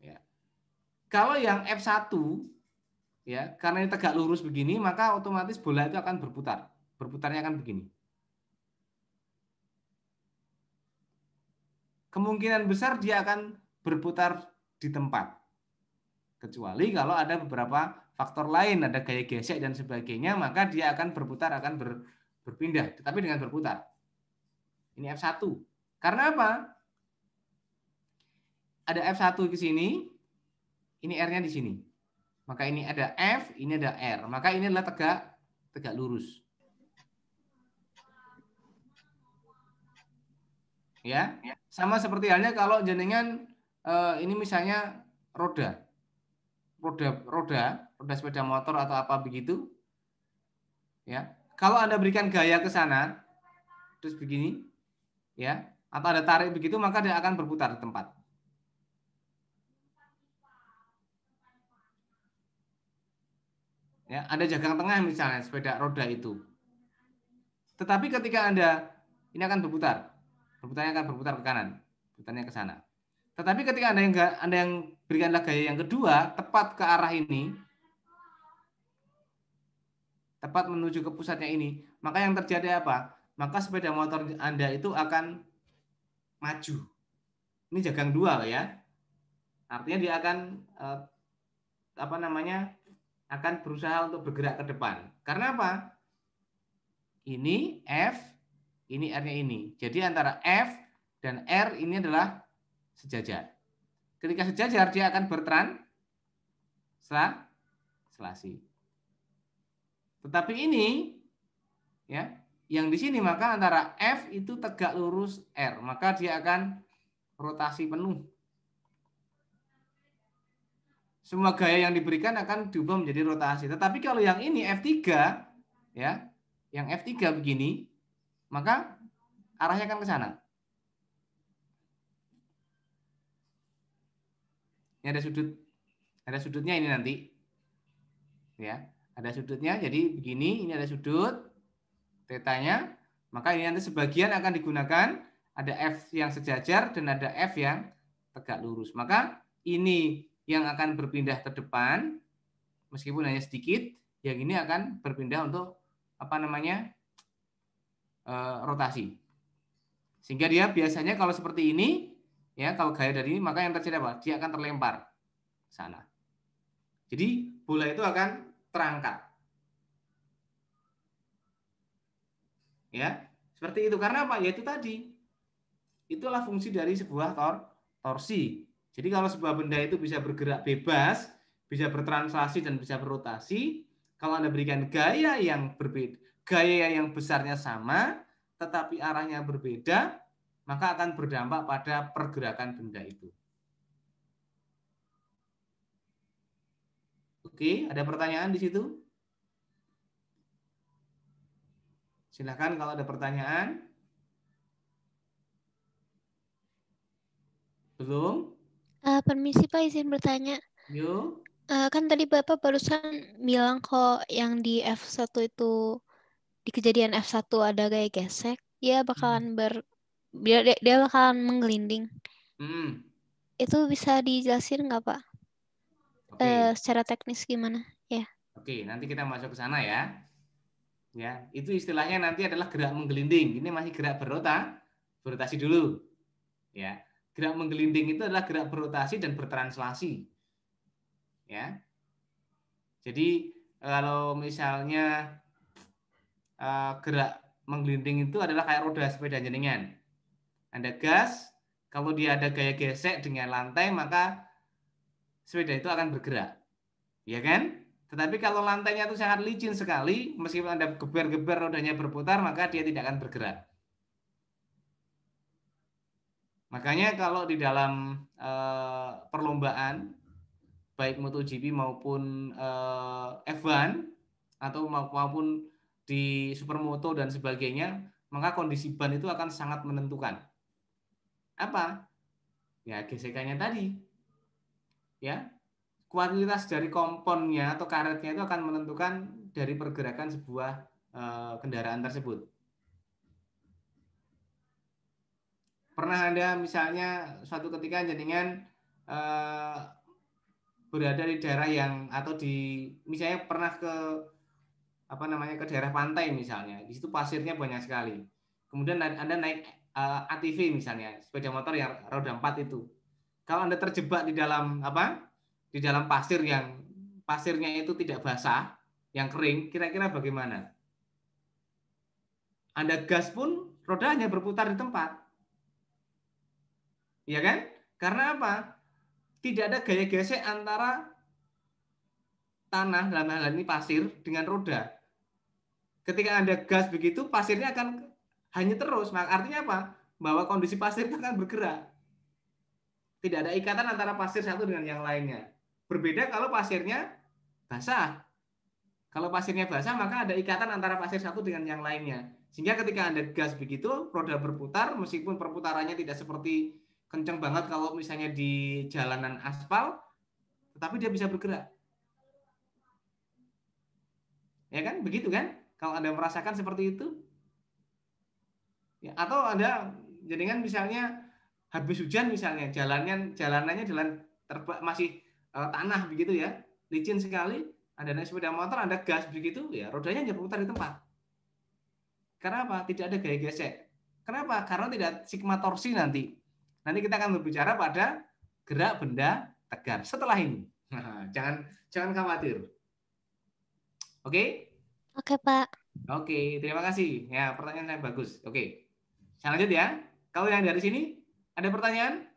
Ya. Kalau yang F1 ya, karena ini tegak lurus begini, maka otomatis bola itu akan berputar. Berputarnya akan begini. kemungkinan besar dia akan berputar di tempat. Kecuali kalau ada beberapa faktor lain, ada gaya gesek dan sebagainya, maka dia akan berputar, akan ber, berpindah, tetapi dengan berputar. Ini F1. Karena apa? Ada F1 di sini, ini R-nya di sini. Maka ini ada F, ini ada R. Maka ini adalah tegak tegak lurus. Ya. ya. Sama seperti halnya kalau jenengan eh, ini misalnya roda. Roda roda, roda sepeda motor atau apa begitu. Ya. Kalau Anda berikan gaya ke sana terus begini ya, atau ada tarik begitu maka dia akan berputar di tempat. Ya, ada jagang tengah misalnya sepeda roda itu. Tetapi ketika Anda ini akan berputar rebutannya akan berputar ke kanan, rebutannya ke sana. Tetapi ketika Anda yang enggak, Anda yang berikanlah gaya yang kedua tepat ke arah ini, tepat menuju ke pusatnya ini, maka yang terjadi apa? Maka sepeda motor Anda itu akan maju. Ini jagang dua ya. Artinya dia akan eh, apa namanya? akan berusaha untuk bergerak ke depan. Karena apa? Ini F ini R-nya ini. Jadi antara F dan R ini adalah sejajar. Ketika sejajar dia akan bertran selasi. Tetapi ini ya, yang di sini maka antara F itu tegak lurus R, maka dia akan rotasi penuh. Semua gaya yang diberikan akan diubah menjadi rotasi. Tetapi kalau yang ini F3 ya, yang F3 begini, maka arahnya kan ke sana. Ini ada sudut, ada sudutnya ini nanti, ya, ada sudutnya. Jadi begini, ini ada sudut tetanya, maka ini nanti sebagian akan digunakan ada f yang sejajar dan ada f yang tegak lurus. Maka ini yang akan berpindah ke depan, meskipun hanya sedikit, yang ini akan berpindah untuk apa namanya Eh, rotasi. Sehingga dia biasanya kalau seperti ini, ya kalau gaya dari ini, maka yang terjadi apa? Dia akan terlempar sana. Jadi bola itu akan terangkat. Ya, seperti itu. Karena apa? Ya itu tadi. Itulah fungsi dari sebuah tor torsi. Jadi kalau sebuah benda itu bisa bergerak bebas, bisa bertranslasi dan bisa berotasi, kalau Anda berikan gaya yang berbeda, gaya yang besarnya sama, tetapi arahnya berbeda, maka akan berdampak pada pergerakan benda itu. Oke, ada pertanyaan di situ? Silahkan kalau ada pertanyaan. Belum? Uh, permisi Pak, izin bertanya. Yuk. Uh, kan tadi Bapak barusan bilang kok yang di F1 itu di kejadian F1 ada gaya gesek, dia bakalan hmm. ber dia dia bakalan menggelinding. Hmm. Itu bisa dijelasin nggak Pak? Okay. Uh, eh, secara teknis gimana? Ya. Yeah. Oke, okay, nanti kita masuk ke sana ya. Ya, itu istilahnya nanti adalah gerak menggelinding. Ini masih gerak berota, berotasi dulu. Ya, gerak menggelinding itu adalah gerak berotasi dan bertranslasi. Ya. Jadi kalau misalnya Eh, gerak menggelinding itu adalah kayak roda sepeda jenengan. Anda gas, kalau dia ada gaya gesek dengan lantai maka sepeda itu akan bergerak. Ya kan? Tetapi kalau lantainya itu sangat licin sekali, meskipun Anda geber-geber rodanya berputar, maka dia tidak akan bergerak. Makanya kalau di dalam e, perlombaan, baik MotoGP maupun e, eh, F1, atau maupun di supermoto dan sebagainya, maka kondisi ban itu akan sangat menentukan. Apa? Ya gesekannya tadi. Ya, kualitas dari komponnya atau karetnya itu akan menentukan dari pergerakan sebuah eh, kendaraan tersebut. Pernah Anda misalnya suatu ketika jaringan eh, berada di daerah yang atau di misalnya pernah ke apa namanya ke daerah pantai misalnya di situ pasirnya banyak sekali kemudian anda naik uh, eh, ATV misalnya sepeda motor yang roda empat itu kalau anda terjebak di dalam apa di dalam pasir yang pasirnya itu tidak basah yang kering kira-kira bagaimana anda gas pun roda hanya berputar di tempat ya kan? Karena apa? Tidak ada gaya gesek antara tanah dalam hal ini pasir dengan roda ketika Anda gas begitu, pasirnya akan hanya terus. Nah, artinya apa? Bahwa kondisi pasir itu akan bergerak. Tidak ada ikatan antara pasir satu dengan yang lainnya. Berbeda kalau pasirnya basah. Kalau pasirnya basah, maka ada ikatan antara pasir satu dengan yang lainnya. Sehingga ketika Anda gas begitu, roda berputar, meskipun perputarannya tidak seperti kencang banget kalau misalnya di jalanan aspal, tetapi dia bisa bergerak. Ya kan? Begitu kan? Kalau Anda merasakan seperti itu, ya, atau Anda jaringan misalnya habis hujan misalnya jalannya jalanannya jalan terba, masih e, tanah begitu ya, licin sekali, Anda naik sepeda motor, Anda gas begitu, ya rodanya hanya berputar di tempat. Karena apa? Tidak ada gaya gesek. Kenapa? Karena tidak sigma torsi nanti. Nanti kita akan berbicara pada gerak benda tegar setelah ini. Nah, jangan jangan khawatir. Oke? Okay? Oke, Pak. Oke, terima kasih. Ya, pertanyaan yang bagus. Oke. Saya lanjut ya. Kalau yang dari sini ada pertanyaan?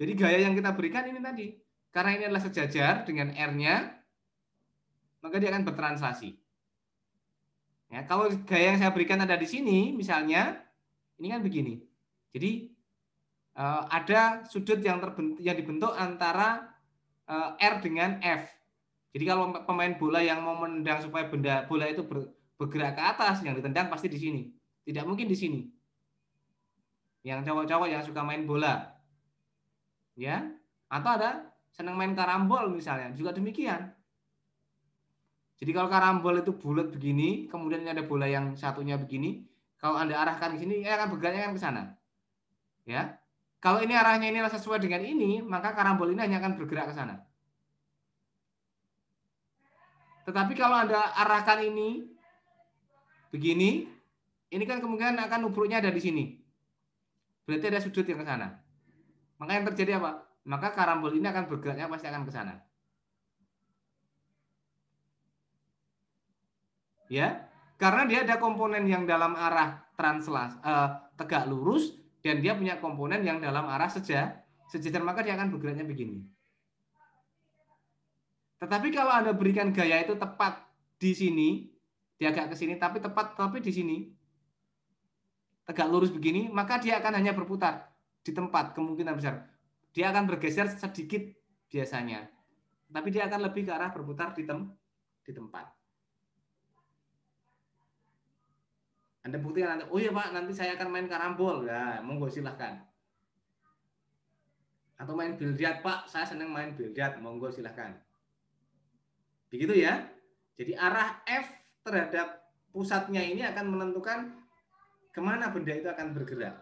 Jadi gaya yang kita berikan ini tadi. Karena ini adalah sejajar dengan R-nya, maka dia akan bertranslasi. Ya, kalau gaya yang saya berikan ada di sini, misalnya, ini kan begini. Jadi eh, ada sudut yang, terbentuk, yang dibentuk antara eh, R dengan F. Jadi kalau pemain bola yang mau menendang supaya benda bola itu bergerak ke atas, yang ditendang pasti di sini. Tidak mungkin di sini. Yang cowok-cowok yang suka main bola. Ya. Atau ada senang main karambol misalnya, juga demikian. Jadi kalau karambol itu bulat begini, kemudian ada bola yang satunya begini, kalau Anda arahkan ke sini, ya akan bergeraknya kan ke sana. Ya. Kalau ini arahnya ini sesuai dengan ini, maka karambol ini hanya akan bergerak ke sana. Tetapi kalau Anda arahkan ini begini, ini kan kemungkinan akan nubruknya ada di sini. Berarti ada sudut yang ke sana. Maka yang terjadi apa? Maka karambol ini akan bergeraknya pasti akan ke sana. Ya, karena dia ada komponen yang dalam arah translas eh, tegak lurus dan dia punya komponen yang dalam arah sejajar, sejajar maka dia akan bergeraknya begini. Tetapi kalau Anda berikan gaya itu tepat di sini, dia agak ke sini, tapi tepat tapi di sini, tegak lurus begini, maka dia akan hanya berputar di tempat kemungkinan besar. Dia akan bergeser sedikit biasanya. Tapi dia akan lebih ke arah berputar di, tem di tempat. Anda buktikan nanti, oh iya Pak, nanti saya akan main karambol. Ya, monggo silahkan. Atau main billiard Pak, saya senang main billiard. monggo silahkan. Begitu ya. Jadi arah F terhadap pusatnya ini akan menentukan kemana benda itu akan bergerak.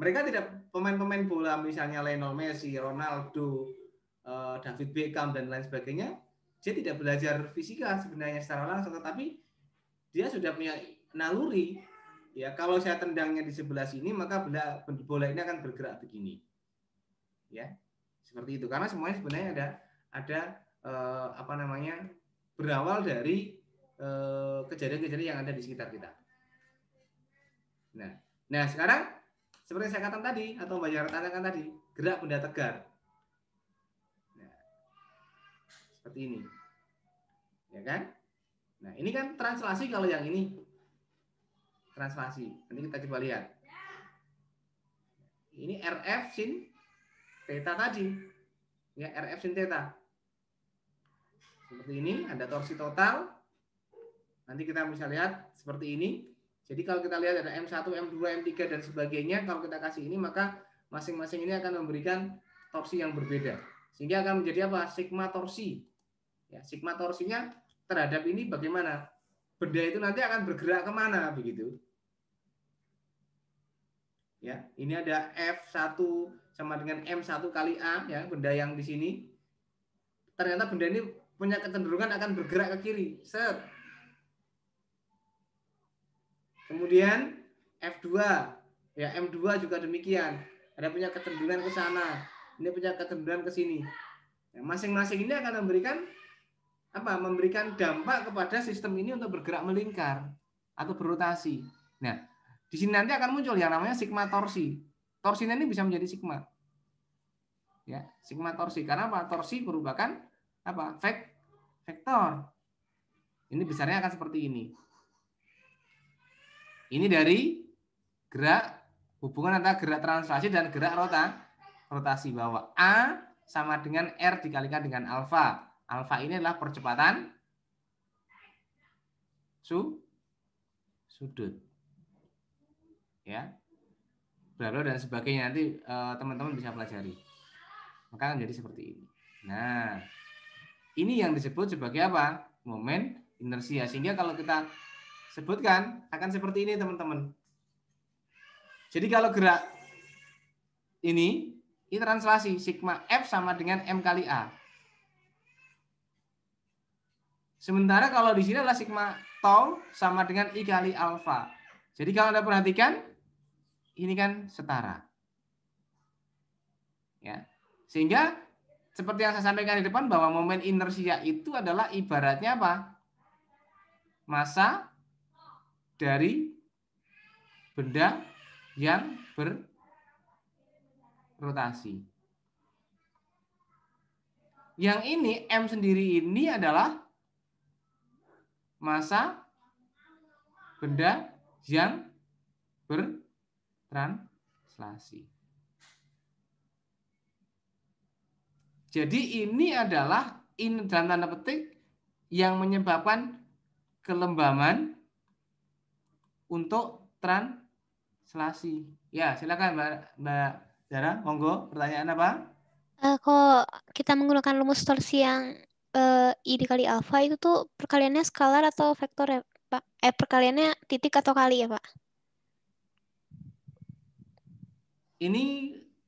Mereka tidak pemain-pemain bola misalnya Lionel Messi, Ronaldo, eh, David Beckham dan lain sebagainya. Dia tidak belajar fisika sebenarnya secara langsung, tetapi dia sudah punya naluri. Ya kalau saya tendangnya di sebelah sini maka benda bola ini akan bergerak begini. Ya seperti itu karena semuanya sebenarnya ada ada eh, apa namanya berawal dari eh, kejadian-kejadian eh, yang ada di sekitar kita. Nah, nah sekarang seperti saya katakan tadi atau Mbak Yara katakan tadi, gerak benda tegar. Nah, seperti ini. Ya kan? Nah, ini kan translasi kalau yang ini translasi. Nanti kita coba lihat. Ini RF sin theta tadi. Ya, RF sin theta. Seperti ini, ada torsi total. Nanti kita bisa lihat seperti ini. Jadi kalau kita lihat ada M1, M2, M3, dan sebagainya, kalau kita kasih ini, maka masing-masing ini akan memberikan torsi yang berbeda. Sehingga akan menjadi apa? Sigma torsi. Ya, sigma torsinya terhadap ini bagaimana? Benda itu nanti akan bergerak kemana begitu? Ya, ini ada F1 sama dengan M1 kali A ya, benda yang di sini. Ternyata benda ini punya kecenderungan akan bergerak ke kiri. Set. Kemudian F2, ya M2 juga demikian. Ada punya kecenderungan ke sana, ini punya kecenderungan ke sini. Ya, masing-masing ini akan memberikan apa? Memberikan dampak kepada sistem ini untuk bergerak melingkar atau berotasi. Nah, di sini nanti akan muncul yang namanya sigma torsi. Torsinya ini bisa menjadi sigma. Ya, sigma torsi. Karena apa? Torsi merupakan apa vek vektor. Ini besarnya akan seperti ini. Ini dari gerak hubungan antara gerak translasi dan gerak rota, rotasi bahwa A sama dengan R dikalikan dengan alfa. Alfa ini adalah percepatan su, sudut. Ya. berapa dan sebagainya nanti eh, teman-teman bisa pelajari. Maka akan jadi seperti ini. Nah, ini yang disebut sebagai apa? Momen inersia. Sehingga kalau kita sebutkan akan seperti ini teman-teman. Jadi kalau gerak ini, ini translasi sigma F sama dengan M kali A. Sementara kalau di sini adalah sigma tau sama dengan I kali alfa. Jadi kalau Anda perhatikan, ini kan setara. Ya. Sehingga seperti yang saya sampaikan di depan bahwa momen inersia itu adalah ibaratnya apa? Masa dari benda yang berrotasi. Yang ini M sendiri ini adalah masa benda yang bertranslasi. Jadi ini adalah in dalam tanda petik yang menyebabkan kelembaman untuk translasi. Ya, silakan Mbak, Mbak Zara, monggo pertanyaan apa? Uh, kalau kita menggunakan rumus torsi yang uh, i dikali alfa itu tuh perkaliannya skalar atau vektor ya pak? Eh perkaliannya titik atau kali ya pak? Ini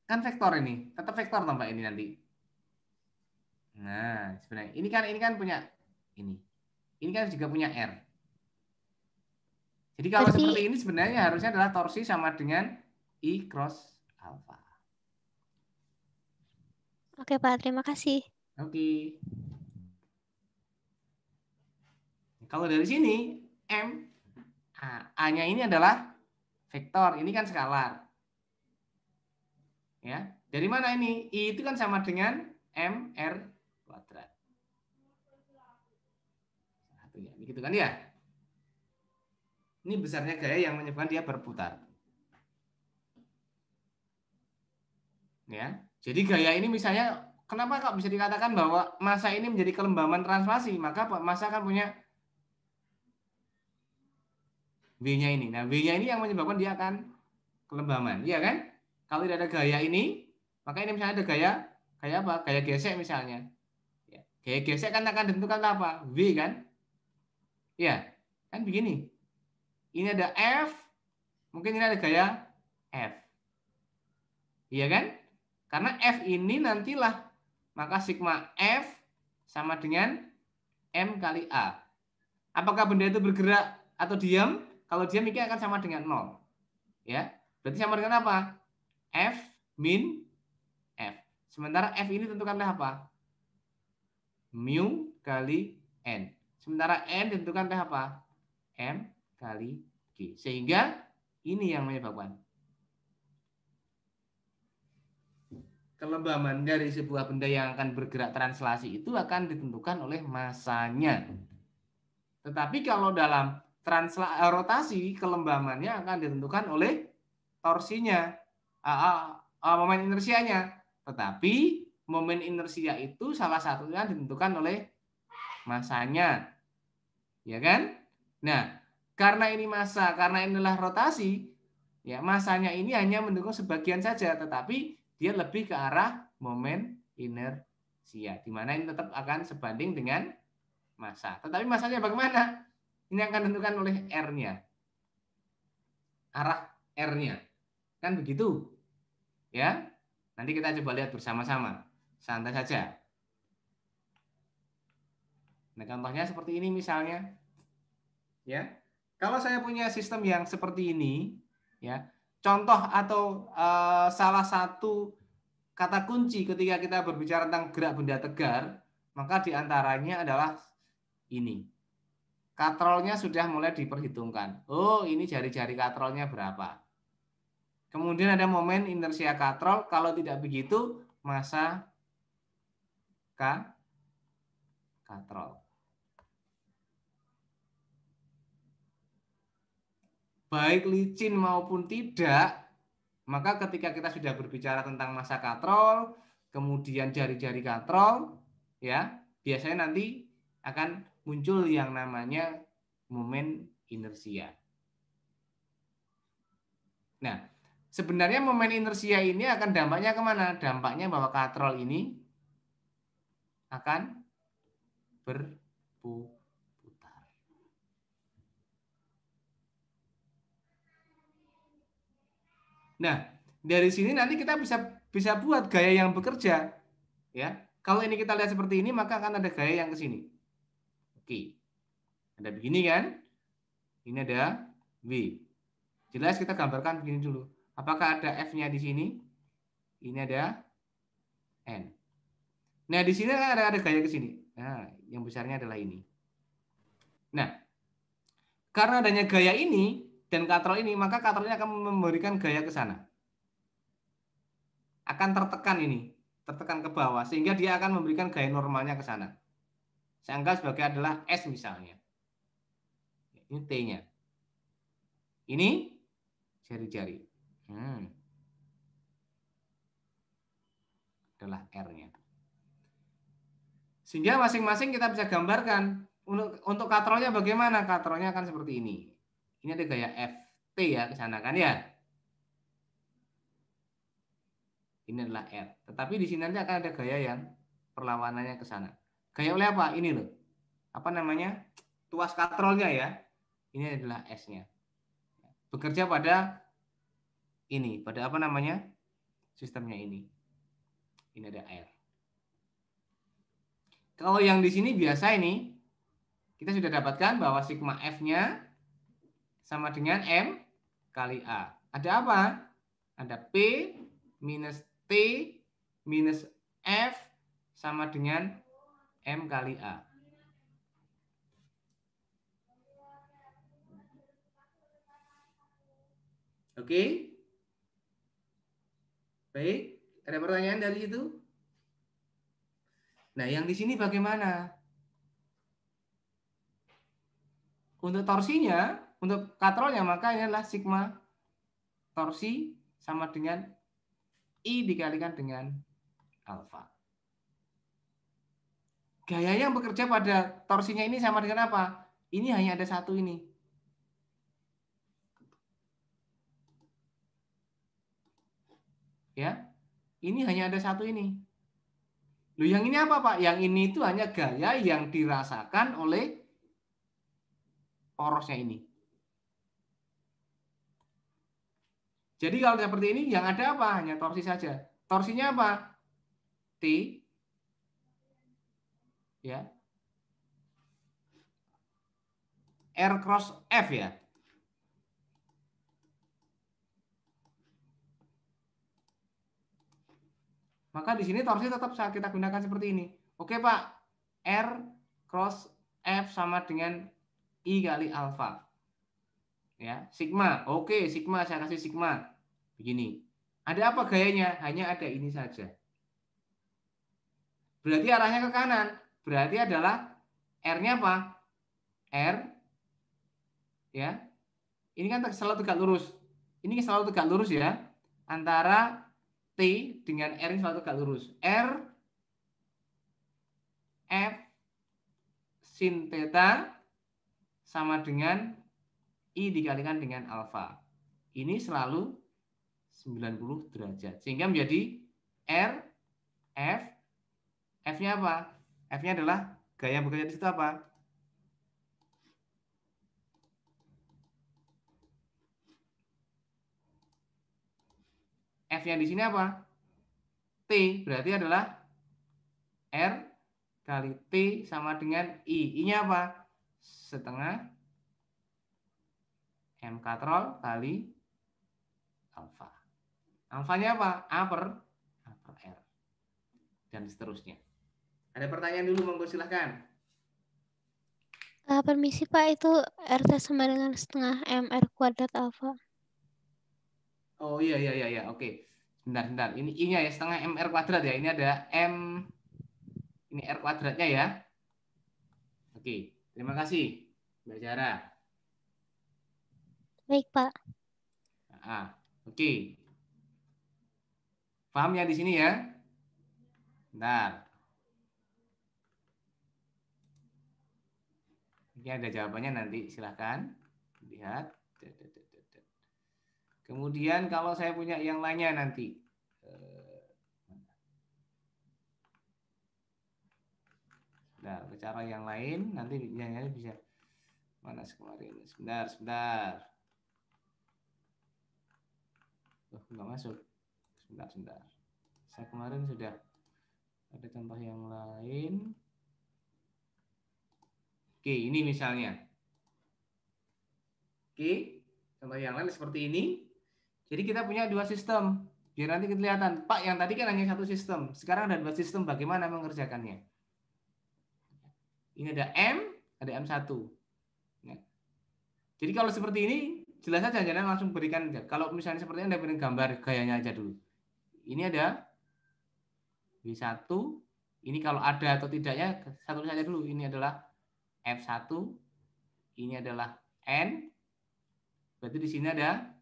kan vektor ini, tetap vektor tambah ini nanti. Nah, sebenarnya ini kan ini kan punya ini. Ini kan juga punya R. Jadi kalau Berarti... seperti ini sebenarnya harusnya adalah torsi sama dengan I cross alpha. Oke, Pak. Terima kasih. Oke. Kalau dari sini M A-nya ini adalah vektor. Ini kan skalar. Ya. Dari mana ini? I itu kan sama dengan M, R, kuadrat. Satunya, ini gitu kan ya? Ini besarnya gaya yang menyebabkan dia berputar. Ya, jadi gaya ini misalnya kenapa kok bisa dikatakan bahwa masa ini menjadi kelembaman translasi? Maka masa kan punya v nya ini. Nah, v nya ini yang menyebabkan dia akan kelembaman, iya kan? Kalau tidak ada gaya ini, maka ini misalnya ada gaya, gaya apa? Gaya gesek misalnya. Oke, gesekan akan ditentukan apa? W kan? Ya, kan begini. Ini ada F, mungkin ini ada gaya F. Iya kan? Karena F ini nantilah maka sigma F sama dengan M kali A. Apakah benda itu bergerak atau diam? Kalau diam ini akan sama dengan 0. Ya. Berarti sama dengan apa? F min F. Sementara F ini tentukanlah apa? mu kali n. Sementara n ditentukan oleh apa? m kali g. Sehingga ini yang menyebabkan Kelembaman dari sebuah benda yang akan bergerak translasi itu akan ditentukan oleh masanya. Tetapi kalau dalam transla eh, rotasi kelembabannya akan ditentukan oleh torsinya, uh, uh, uh, momen inersianya. Tetapi momen inersia itu salah satunya ditentukan oleh masanya. Ya kan? Nah, karena ini masa, karena inilah rotasi, ya masanya ini hanya mendukung sebagian saja, tetapi dia lebih ke arah momen inersia, di mana ini tetap akan sebanding dengan masa. Tetapi masanya bagaimana? Ini akan ditentukan oleh R-nya. Arah R-nya. Kan begitu. Ya. Nanti kita coba lihat bersama-sama santai saja. Nah, contohnya seperti ini misalnya. Ya. Kalau saya punya sistem yang seperti ini, ya. Contoh atau e, salah satu kata kunci ketika kita berbicara tentang gerak benda tegar, maka diantaranya adalah ini. Katrolnya sudah mulai diperhitungkan. Oh, ini jari-jari katrolnya berapa. Kemudian ada momen inersia katrol, kalau tidak begitu masa K, katrol. Baik licin maupun tidak, maka ketika kita sudah berbicara tentang masa katrol, kemudian jari-jari katrol, ya biasanya nanti akan muncul yang namanya momen inersia. Nah, sebenarnya momen inersia ini akan dampaknya kemana? Dampaknya bahwa katrol ini akan berputar. Nah, dari sini nanti kita bisa bisa buat gaya yang bekerja, ya. Kalau ini kita lihat seperti ini, maka akan ada gaya yang ke sini. Oke. Ada begini kan? Ini ada W. Jelas kita gambarkan begini dulu. Apakah ada F-nya di sini? Ini ada N. Nah, di sini ada ada gaya ke sini. Nah, yang besarnya adalah ini. Nah, karena adanya gaya ini dan katrol ini, maka katrolnya akan memberikan gaya ke sana. Akan tertekan ini, tertekan ke bawah sehingga dia akan memberikan gaya normalnya ke sana. Saya anggap sebagai adalah S misalnya. Ini T-nya. Ini jari-jari. Hmm. Adalah R-nya. Sehingga masing-masing kita bisa gambarkan untuk untuk katrolnya bagaimana? Katrolnya akan seperti ini. Ini ada gaya FT ya ke sana kan ya. Ini adalah R. Tetapi di sini nanti akan ada gaya yang perlawanannya ke sana. Gaya oleh apa? Ini loh. Apa namanya? Tuas katrolnya ya. Ini adalah S-nya. Bekerja pada ini, pada apa namanya? Sistemnya ini. Ini ada air. Kalau yang di sini biasa ini, kita sudah dapatkan bahwa sigma F-nya sama dengan M kali A. Ada apa? Ada P minus T minus F sama dengan M kali A. Oke? Baik, ada pertanyaan dari itu? Nah, yang di sini bagaimana? Untuk torsinya, untuk katrolnya maka ini adalah sigma torsi sama dengan I dikalikan dengan alfa. Gaya yang bekerja pada torsinya ini sama dengan apa? Ini hanya ada satu ini. Ya, ini hanya ada satu ini. Lu yang ini apa Pak? Yang ini itu hanya gaya yang dirasakan oleh porosnya ini. Jadi kalau seperti ini yang ada apa? Hanya torsi saja. Torsinya apa? T ya. R cross F ya. Maka di sini torsi tetap saat kita gunakan seperti ini. Oke Pak, R cross F sama dengan I kali alfa. Ya, sigma. Oke, sigma saya kasih sigma. Begini. Ada apa gayanya? Hanya ada ini saja. Berarti arahnya ke kanan. Berarti adalah R-nya apa? R ya. Ini kan selalu tegak lurus. Ini selalu tegak lurus ya antara T dengan R ini selalu tegak lurus. R F sin theta sama dengan I dikalikan dengan alfa. Ini selalu 90 derajat. Sehingga menjadi R F F-nya apa? F-nya adalah gaya bekerja di situ apa? F-nya di sini apa? T, berarti adalah R kali T sama dengan I. I-nya apa? Setengah M katrol kali alfa. Alfanya apa? A per, A per R. Dan seterusnya. Ada pertanyaan dulu, monggo silahkan. Uh, permisi Pak, itu RT sama dengan setengah MR kuadrat alfa. Oh iya iya iya, iya. oke. Bentar bentar. Ini i nya ya setengah mr kuadrat ya. Ini ada m ini r kuadratnya ya. Oke. Terima kasih Mbak Zara. Baik Pak. Ah, oke. Paham ya di sini ya? Bentar. Ini ada jawabannya nanti silahkan lihat. Kemudian kalau saya punya yang lainnya nanti. Nah, cara yang lain nanti yang lain bisa mana kemarin. Sebentar, sebentar. Oh, nggak masuk. Sebentar, sebentar. Saya kemarin sudah ada contoh yang lain. Oke, ini misalnya. Oke, contoh yang lain seperti ini. Jadi kita punya dua sistem. Biar nanti kelihatan, Pak, yang tadi kan hanya satu sistem. Sekarang ada dua sistem, bagaimana mengerjakannya? Ini ada M, ada M1. Ya. Jadi kalau seperti ini, jelas saja jangan langsung berikan. Kalau misalnya seperti ini, Anda berikan gambar gayanya aja dulu. Ini ada v 1 ini kalau ada atau tidaknya, satu saja dulu. Ini adalah F1, ini adalah N, berarti di sini ada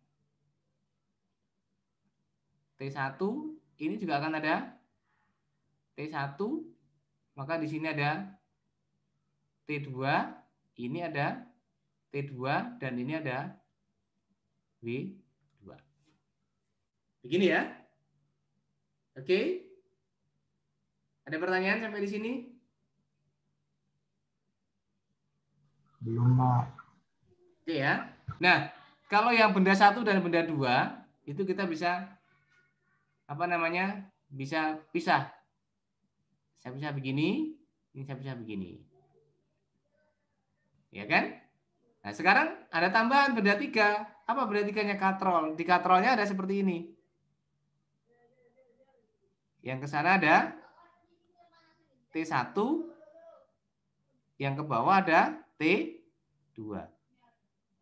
T1 ini juga akan ada T1 maka di sini ada T2 ini ada T2 dan ini ada W2 begini ya oke ada pertanyaan sampai di sini belum pak oke ya nah kalau yang benda satu dan benda dua itu kita bisa apa namanya bisa pisah. Saya bisa begini, ini saya bisa begini. Ya kan? Nah sekarang ada tambahan beda tiga. Apa beda tiganya katrol? Di katrolnya ada seperti ini. Yang ke sana ada T1. Yang ke bawah ada T2.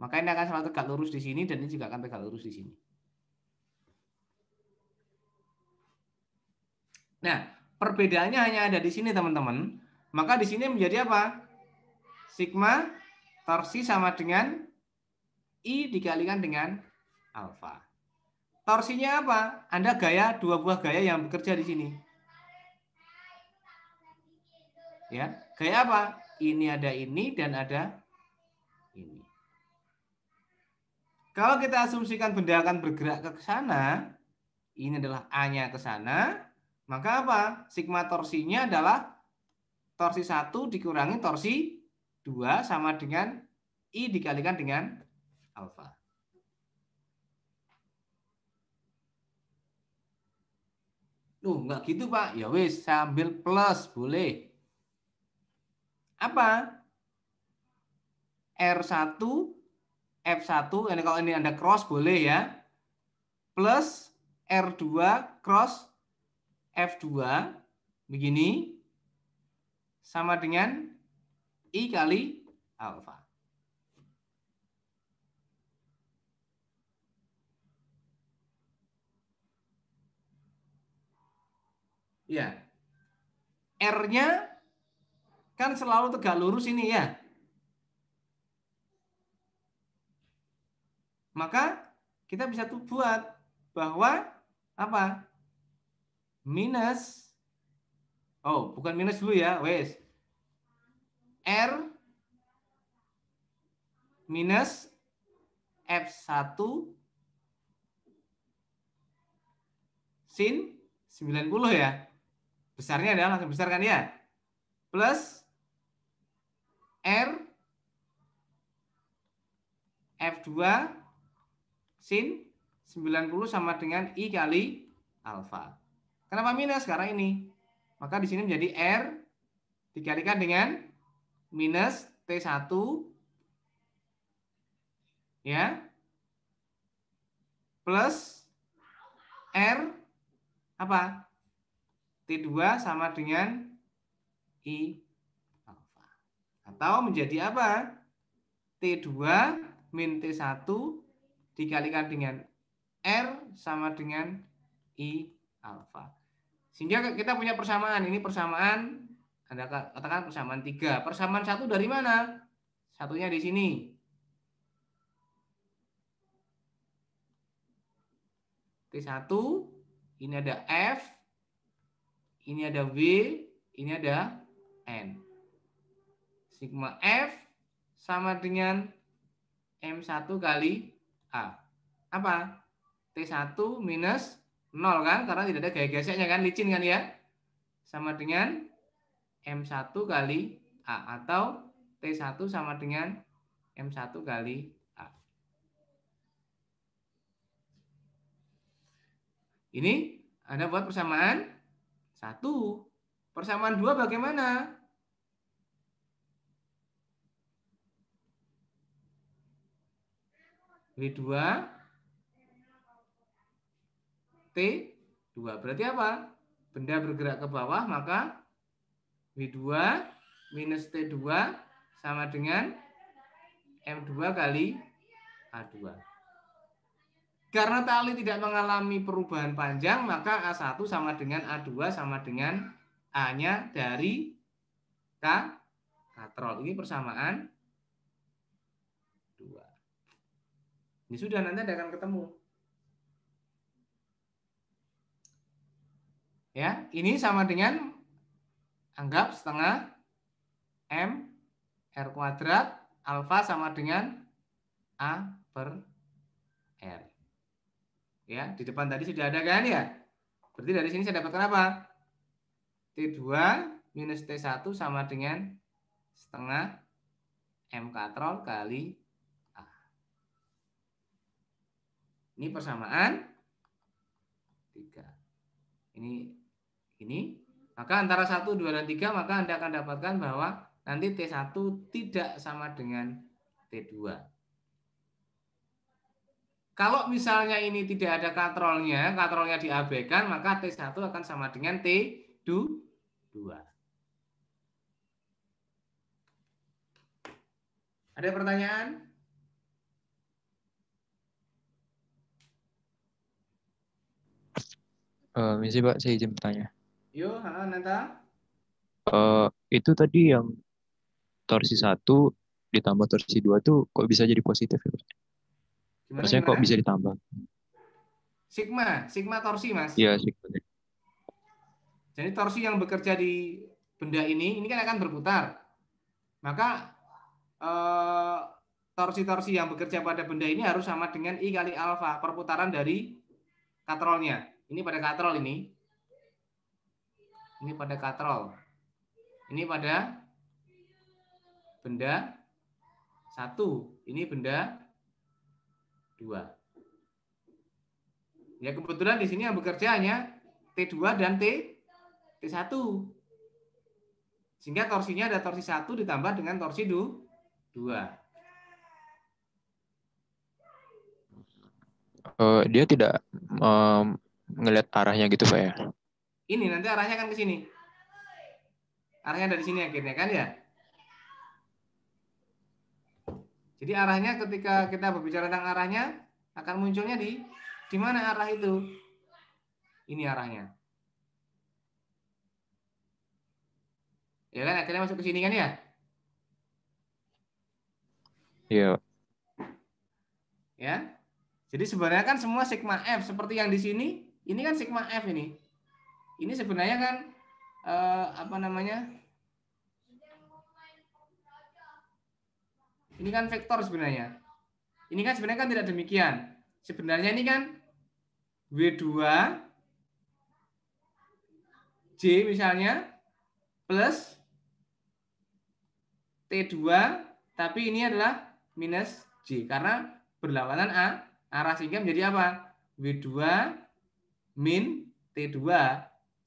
Maka ini akan selalu tegak lurus di sini dan ini juga akan tegak lurus di sini. Nah, perbedaannya hanya ada di sini teman-teman. Maka di sini menjadi apa? Sigma torsi sama dengan I dikalikan dengan alfa. Torsinya apa? Anda gaya, dua buah gaya yang bekerja di sini. Ya, gaya apa? Ini ada ini dan ada ini. Kalau kita asumsikan benda akan bergerak ke sana, ini adalah A-nya ke sana, maka apa? Sigma torsinya adalah torsi 1 dikurangi torsi 2 sama dengan I dikalikan dengan alfa. Loh, enggak gitu, Pak. Ya wis, sambil plus boleh. Apa? R1 F1 ini kalau ini Anda cross boleh ya. Plus R2 cross F2 begini sama dengan I kali alfa. Ya. R-nya kan selalu tegak lurus ini ya. Maka kita bisa buat bahwa apa? minus oh bukan minus dulu ya wes R minus F1 sin 90 ya. Besarnya adalah langsung besar kan ya. Plus R F2 sin 90 sama dengan I kali alfa. Kenapa minus? Karena ini. Maka di sini menjadi R dikalikan dengan minus T1 ya plus R apa? T2 sama dengan I Atau menjadi apa? T2 min T1 dikalikan dengan R sama dengan I alfa. Sehingga kita punya persamaan. Ini persamaan, Anda katakan persamaan tiga. Persamaan satu dari mana? Satunya di sini. T1, ini ada F, ini ada W, ini ada N. Sigma F sama dengan M1 kali A. Apa? T1 minus 0 kan? Karena tidak ada gaya geseknya kan, licin kan ya? Sama dengan M1 kali A atau T1 sama dengan M1 kali A. Ini ada buat persamaan satu Persamaan dua bagaimana? W2 2 Berarti apa? Benda bergerak ke bawah, maka W2 minus T2 sama dengan M2 kali A2. Karena tali tidak mengalami perubahan panjang, maka A1 sama dengan A2 sama dengan A-nya dari K katrol. Ini persamaan 2. Ini ya sudah, nanti akan ketemu. Ya, ini sama dengan anggap setengah M R kuadrat alfa sama dengan A per R. Ya, di depan tadi sudah ada kan ya? Berarti dari sini saya dapatkan apa? T2 minus T1 sama dengan setengah M katrol kali A. Ini persamaan tiga Ini ini, maka antara 1, 2, dan 3 maka Anda akan dapatkan bahwa nanti T1 tidak sama dengan T2. Kalau misalnya ini tidak ada katrolnya, katrolnya diabaikan, maka T1 akan sama dengan T2. Ada pertanyaan? Uh, misi Pak, saya izin bertanya. Yo, halo Nata. Uh, eh, itu tadi yang torsi satu ditambah torsi dua tuh kok bisa jadi positif ya? Gimana, Maksudnya gimana? kok bisa ditambah? Sigma, sigma torsi mas. Iya sigma. Jadi torsi yang bekerja di benda ini, ini kan akan berputar. Maka eh, torsi-torsi eh, yang bekerja pada benda ini harus sama dengan i kali alfa perputaran dari katrolnya. Ini pada katrol ini. Ini pada katrol. Ini pada benda satu. Ini benda dua. Ya kebetulan di sini yang bekerja hanya T2 dan T T1. Sehingga torsinya ada torsi satu ditambah dengan torsi 2. Uh, eh, dia tidak melihat arahnya gitu Pak ya? Ini nanti arahnya kan ke sini. Arahnya dari sini akhirnya kan ya. Jadi arahnya ketika kita berbicara tentang arahnya akan munculnya di di mana arah itu? Ini arahnya. Ya kan akhirnya masuk ke sini kan ya? Iya. Ya. Jadi sebenarnya kan semua sigma f seperti yang di sini, ini kan sigma f ini ini sebenarnya kan uh, apa namanya? Ini kan vektor sebenarnya. Ini kan sebenarnya kan tidak demikian. Sebenarnya ini kan W2 J misalnya plus T2 tapi ini adalah minus J karena berlawanan A arah sehingga menjadi apa? W2 min T2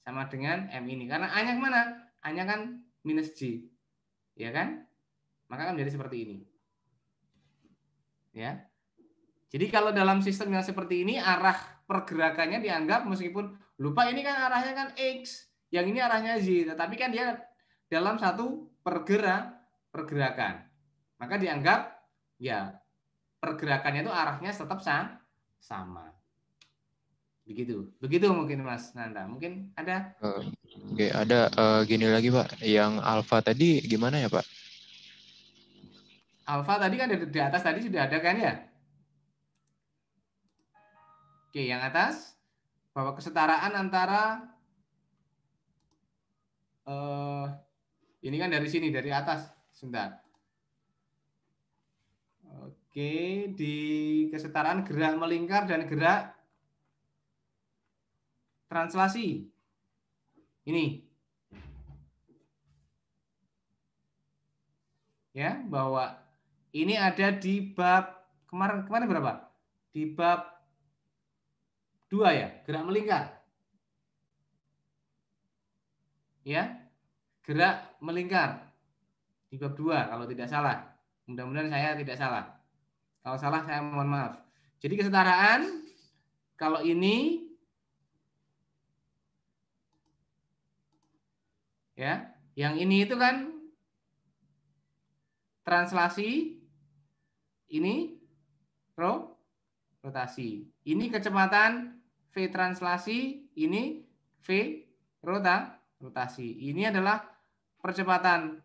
sama dengan M ini. Karena A-nya kemana? A-nya kan minus J. Ya kan? Maka akan menjadi seperti ini. Ya. Jadi kalau dalam sistem yang seperti ini, arah pergerakannya dianggap meskipun lupa ini kan arahnya kan X, yang ini arahnya Z. Tetapi kan dia dalam satu pergerak pergerakan. Maka dianggap ya pergerakannya itu arahnya tetap sama. Begitu, begitu mungkin Mas Nanda. Mungkin ada? Uh, Oke, okay. ada uh, gini lagi Pak. Yang alfa tadi gimana ya Pak? Alfa tadi kan di atas tadi sudah ada kan ya? Oke, yang atas bahwa kesetaraan antara uh, ini kan dari sini dari atas, sebentar. Oke, di kesetaraan gerak melingkar dan gerak translasi. Ini. Ya, bahwa ini ada di bab kemarin kemarin berapa? Di bab dua ya, gerak melingkar. Ya, gerak melingkar di bab dua kalau tidak salah. Mudah-mudahan saya tidak salah. Kalau salah saya mohon maaf. Jadi kesetaraan kalau ini Ya, yang ini itu kan translasi ini ro, rotasi. Ini kecepatan v translasi, ini v rota, rotasi. Ini adalah percepatan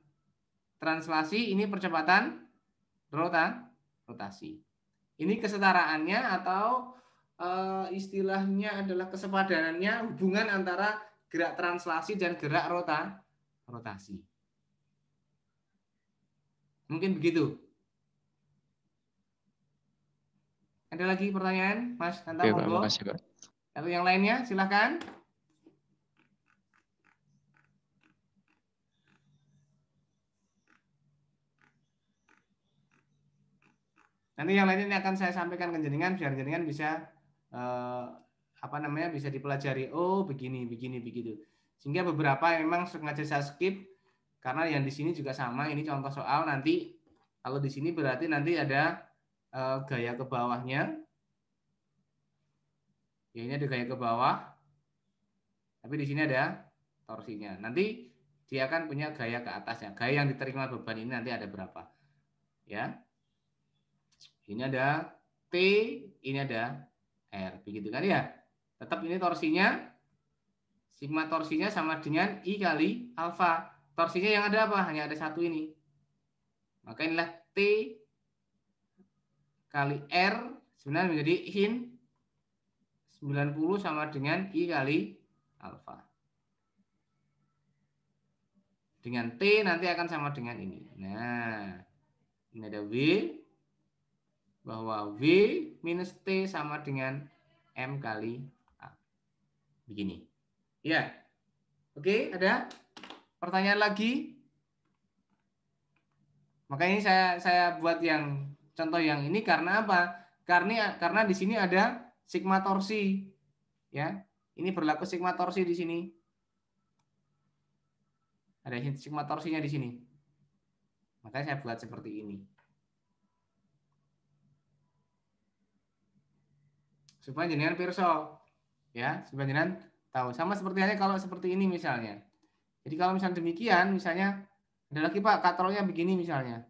translasi, ini percepatan rota, rotasi. Ini kesetaraannya atau e, istilahnya adalah kesepadanannya hubungan antara gerak translasi dan gerak rota, rotasi. Mungkin begitu. Ada lagi pertanyaan, Mas Nanta Oke, Pak, makasih, Pak. Lalu yang lainnya, silakan Nanti yang lainnya ini akan saya sampaikan ke jaringan biar jaringan bisa eh, apa namanya bisa dipelajari. Oh begini, begini, begitu. Sehingga beberapa memang sengaja saya skip karena yang di sini juga sama ini contoh soal nanti kalau di sini berarti nanti ada e, gaya ke bawahnya. Ya ini ada gaya ke bawah. Tapi di sini ada torsinya. Nanti dia akan punya gaya ke atasnya. Gaya yang diterima beban ini nanti ada berapa? Ya. Ini ada T, ini ada R. Begitu kan ya? Tetap ini torsinya Sigma torsinya sama dengan I kali alfa. Torsinya yang ada apa? Hanya ada satu ini. Maka inilah T kali R sebenarnya menjadi hin 90 sama dengan I kali alfa. Dengan T nanti akan sama dengan ini. Nah, ini ada W, bahwa W minus T sama dengan M kali A. Begini. Ya. Oke, ada pertanyaan lagi? Maka ini saya saya buat yang contoh yang ini karena apa? Karena karena di sini ada sigma torsi. Ya. Ini berlaku sigma torsi di sini. Ada sigma torsinya di sini. Makanya saya buat seperti ini. Supaya jenengan pirsa. Ya, supaya jenengan tahu. Sama seperti halnya kalau seperti ini misalnya. Jadi kalau misalnya demikian, misalnya ada lagi Pak katrolnya begini misalnya.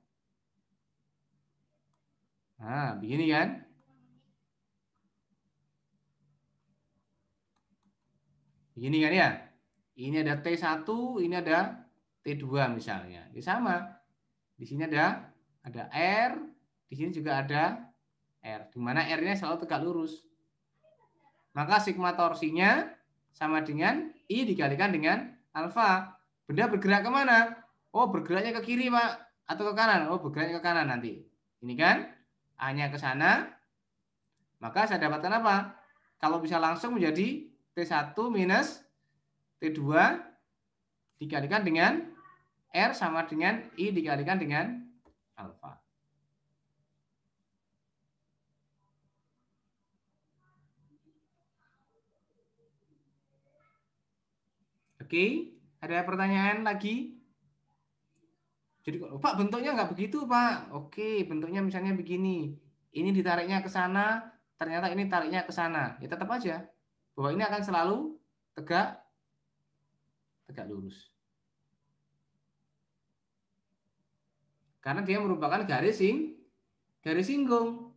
Nah, begini kan? Begini kan ya? Ini ada T1, ini ada T2 misalnya. Ini ya, sama. Di sini ada ada R, di sini juga ada R. Di mana R-nya selalu tegak lurus. Maka sigma torsinya sama dengan I dikalikan dengan alfa. Benda bergerak kemana? Oh, bergeraknya ke kiri, Pak. Atau ke kanan? Oh, bergeraknya ke kanan nanti. Ini kan? hanya ke sana. Maka saya dapatkan apa? Kalau bisa langsung menjadi T1 minus T2 dikalikan dengan R sama dengan I dikalikan dengan alfa. Oke, ada pertanyaan lagi? Jadi Pak bentuknya nggak begitu Pak. Oke, bentuknya misalnya begini. Ini ditariknya ke sana, ternyata ini tariknya ke sana. Ya tetap aja bahwa ini akan selalu tegak tegak lurus. Karena dia merupakan garis sing garis singgung.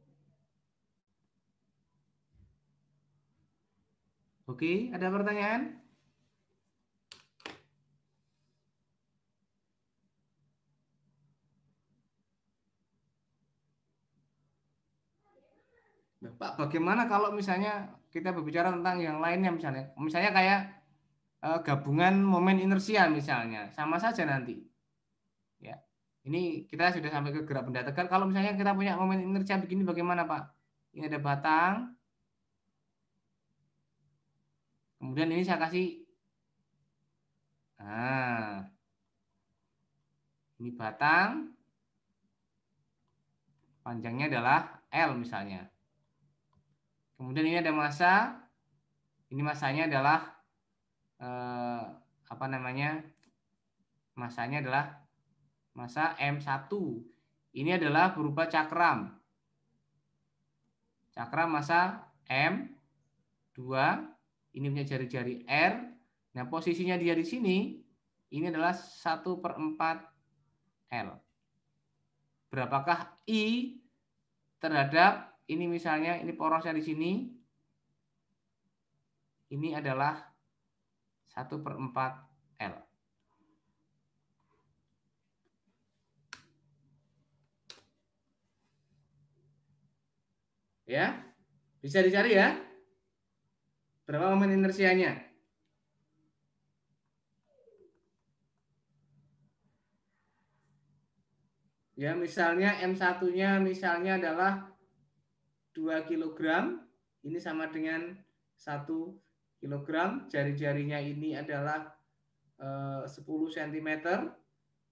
Oke, ada pertanyaan? Nah, Pak, bagaimana kalau misalnya kita berbicara tentang yang lainnya misalnya, misalnya kayak uh, gabungan momen inersia misalnya, sama saja nanti. Ya. Ini kita sudah sampai ke gerak benda tegar. Kalau misalnya kita punya momen inersia begini bagaimana, Pak? Ini ada batang. Kemudian ini saya kasih Nah, ini batang panjangnya adalah L misalnya. Kemudian ini ada masa. Ini masanya adalah eh, apa namanya? Masanya adalah masa M1. Ini adalah berupa cakram. Cakram masa M2 ini punya jari-jari R. Nah, posisinya dia di sini, ini adalah 1 per 4 L. Berapakah I terhadap ini misalnya, ini porosnya di sini. Ini adalah 1 per 4 L. Ya, bisa dicari ya. Berapa momen inersianya? Ya, misalnya M1-nya misalnya adalah 2 kg ini sama dengan 1 kg. Jari-jarinya ini adalah 10 eh, cm.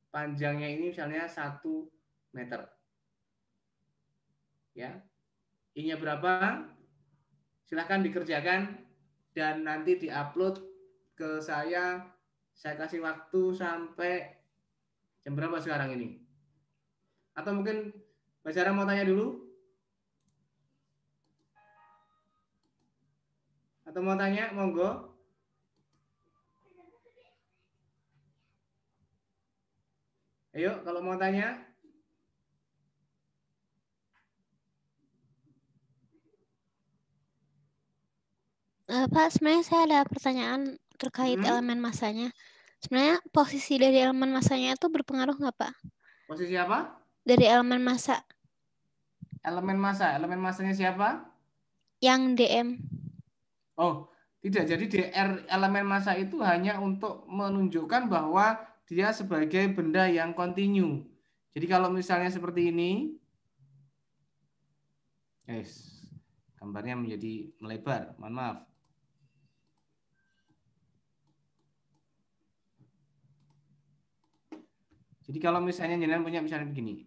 Panjangnya ini misalnya 1 meter. Ya. i berapa? Silahkan dikerjakan dan nanti diupload ke saya. Saya kasih waktu sampai jam berapa sekarang ini? Atau mungkin Mbak mau tanya dulu? Atau mau tanya? Monggo. Ayo, kalau mau tanya. Uh, Pak, sebenarnya saya ada pertanyaan terkait hmm? elemen masanya. Sebenarnya posisi dari elemen masanya itu berpengaruh nggak, Pak? Posisi apa? Dari elemen masa. Elemen masa, elemen masanya siapa? Yang DM. Oh, tidak. Jadi DR elemen masa itu hanya untuk menunjukkan bahwa dia sebagai benda yang kontinu. Jadi kalau misalnya seperti ini, guys, gambarnya menjadi melebar. Mohon maaf. Jadi kalau misalnya jenengan punya misalnya begini,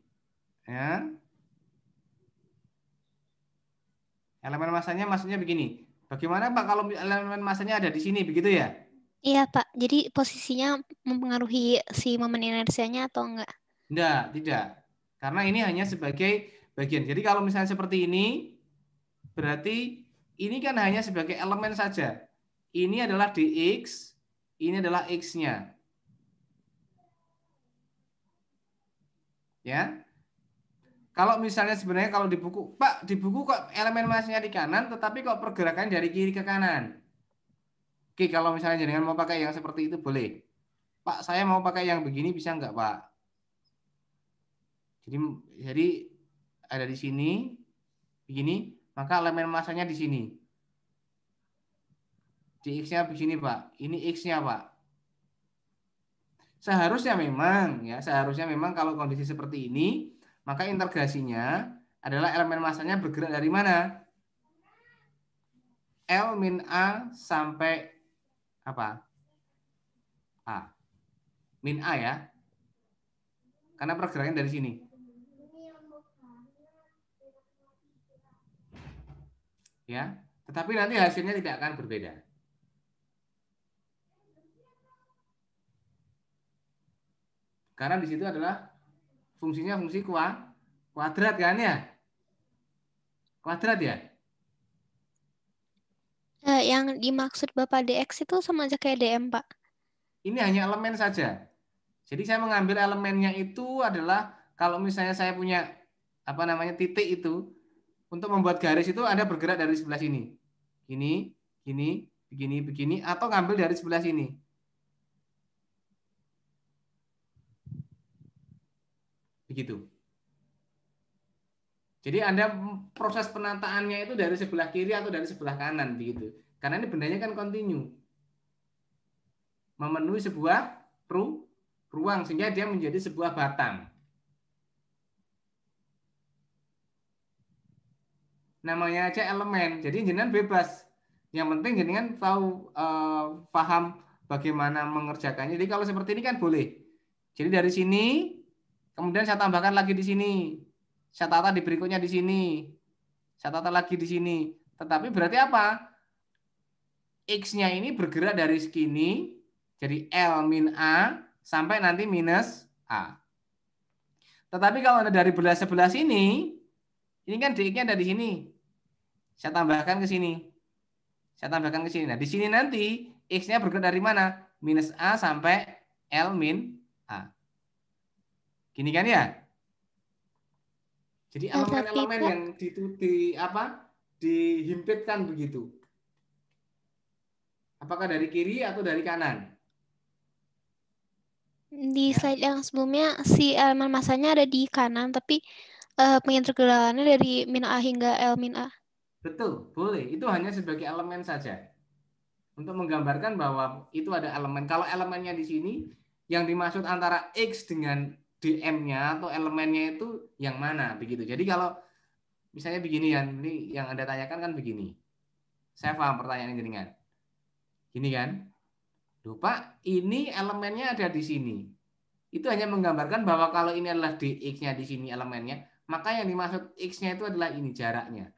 ya, elemen masanya maksudnya begini Bagaimana Pak kalau elemen masanya ada di sini begitu ya? Iya Pak, jadi posisinya mempengaruhi si momen inersianya atau enggak? Enggak, tidak. Karena ini hanya sebagai bagian. Jadi kalau misalnya seperti ini, berarti ini kan hanya sebagai elemen saja. Ini adalah dx, ini adalah x-nya. Ya, kalau misalnya sebenarnya kalau di buku, Pak, di buku kok elemen masnya di kanan, tetapi kok pergerakan dari kiri ke kanan. Oke, kalau misalnya jaringan mau pakai yang seperti itu boleh. Pak, saya mau pakai yang begini bisa nggak, Pak? Jadi jadi ada di sini begini, maka elemen masanya di sini. Di X-nya sini Pak. Ini X-nya, Pak seharusnya memang ya seharusnya memang kalau kondisi seperti ini maka integrasinya adalah elemen masanya bergerak dari mana? L min A sampai apa? A. Min A ya. Karena pergerakan dari sini. Ya, tetapi nanti hasilnya tidak akan berbeda. Karena di situ adalah fungsinya fungsi kuat kuadrat kan ya? Kuadrat ya? Eh, yang dimaksud Bapak DX itu sama aja kayak DM, Pak. Ini hanya elemen saja. Jadi saya mengambil elemennya itu adalah kalau misalnya saya punya apa namanya titik itu untuk membuat garis itu Anda bergerak dari sebelah sini. ini ini begini, begini atau ngambil dari sebelah sini. Begitu. Jadi Anda proses penataannya itu dari sebelah kiri atau dari sebelah kanan begitu. Karena ini bendanya kan kontinu. Memenuhi sebuah ru, ruang sehingga dia menjadi sebuah batang. Namanya aja elemen. Jadi jenengan bebas. Yang penting jenengan tahu eh, paham bagaimana mengerjakannya. Jadi kalau seperti ini kan boleh. Jadi dari sini Kemudian saya tambahkan lagi di sini. Saya tata di berikutnya di sini. Saya tata lagi di sini. Tetapi berarti apa? X-nya ini bergerak dari segini, jadi L min A, sampai nanti minus A. Tetapi kalau ada dari belah sebelah sini, ini kan dx-nya ada di sini. Saya tambahkan ke sini. Saya tambahkan ke sini. Nah, di sini nanti x-nya bergerak dari mana? Minus A sampai L min Gini kan ya? Jadi nah, elemen-elemen yang itu apa? dihimpitkan begitu. Apakah dari kiri atau dari kanan? Di ya. slide yang sebelumnya si elemen masanya ada di kanan, tapi uh, eh, pengintegralannya dari min a hingga l min a. Betul, boleh. Itu hanya sebagai elemen saja. Untuk menggambarkan bahwa itu ada elemen. Kalau elemennya di sini, yang dimaksud antara X dengan DM-nya atau elemennya itu yang mana begitu. Jadi kalau misalnya begini kan, ini yang Anda tanyakan kan begini. Saya paham pertanyaan kan. Gini kan? lupa ini elemennya ada di sini. Itu hanya menggambarkan bahwa kalau ini adalah dx-nya di sini elemennya, maka yang dimaksud x-nya itu adalah ini jaraknya.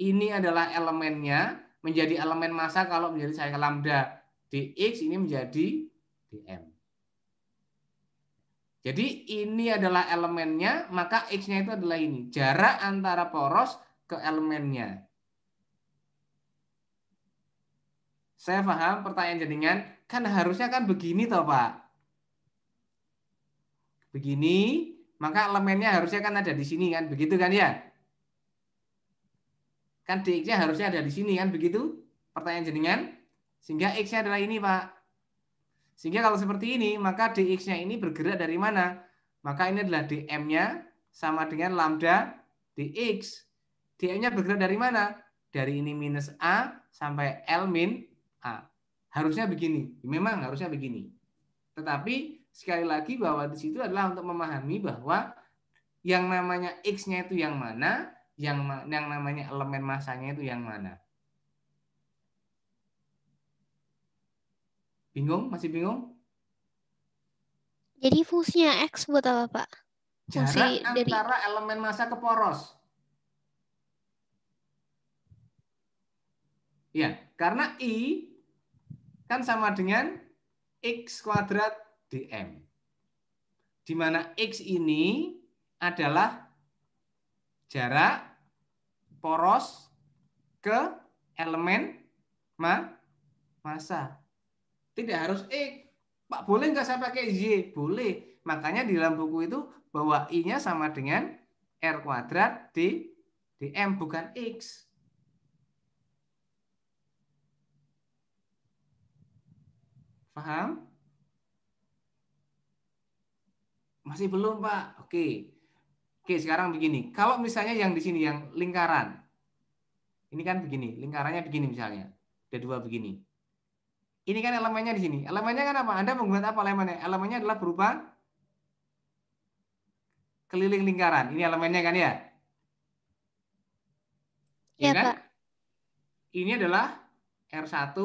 Ini adalah elemennya menjadi elemen massa kalau menjadi saya lambda dx ini menjadi dm. Jadi ini adalah elemennya, maka X-nya itu adalah ini. Jarak antara poros ke elemennya. Saya paham pertanyaan jadinya Kan harusnya kan begini toh Pak. Begini, maka elemennya harusnya kan ada di sini kan. Begitu kan ya? Kan DX-nya harusnya ada di sini kan. Begitu pertanyaan jadinya Sehingga X-nya adalah ini Pak. Sehingga kalau seperti ini, maka dx-nya ini bergerak dari mana? Maka ini adalah dm-nya sama dengan lambda dx. Dm-nya bergerak dari mana? Dari ini minus A sampai L min A. Harusnya begini. Memang harusnya begini. Tetapi sekali lagi bahwa di situ adalah untuk memahami bahwa yang namanya X-nya itu yang mana, yang yang namanya elemen masanya itu yang mana. Bingung? Masih bingung? Jadi fungsinya X buat apa, Pak? Fungsi Jarak antara dari... elemen massa ke poros. Ya, karena I kan sama dengan X kuadrat DM. Di mana X ini adalah jarak poros ke elemen ma massa. Tidak harus X. Eh, Pak, boleh nggak saya pakai Y? Boleh. Makanya di dalam buku itu bahwa I-nya sama dengan R kuadrat di, di M, bukan X. Paham? Masih belum, Pak? Oke. Oke, sekarang begini. Kalau misalnya yang di sini, yang lingkaran. Ini kan begini, lingkarannya begini misalnya. Ada dua begini. Ini kan elemennya di sini. Elemennya kan apa? Anda menggunakan apa elemennya? Elemennya adalah berupa keliling lingkaran. Ini elemennya kan ya? Iya, ya, kan? Pak. Ini adalah R1.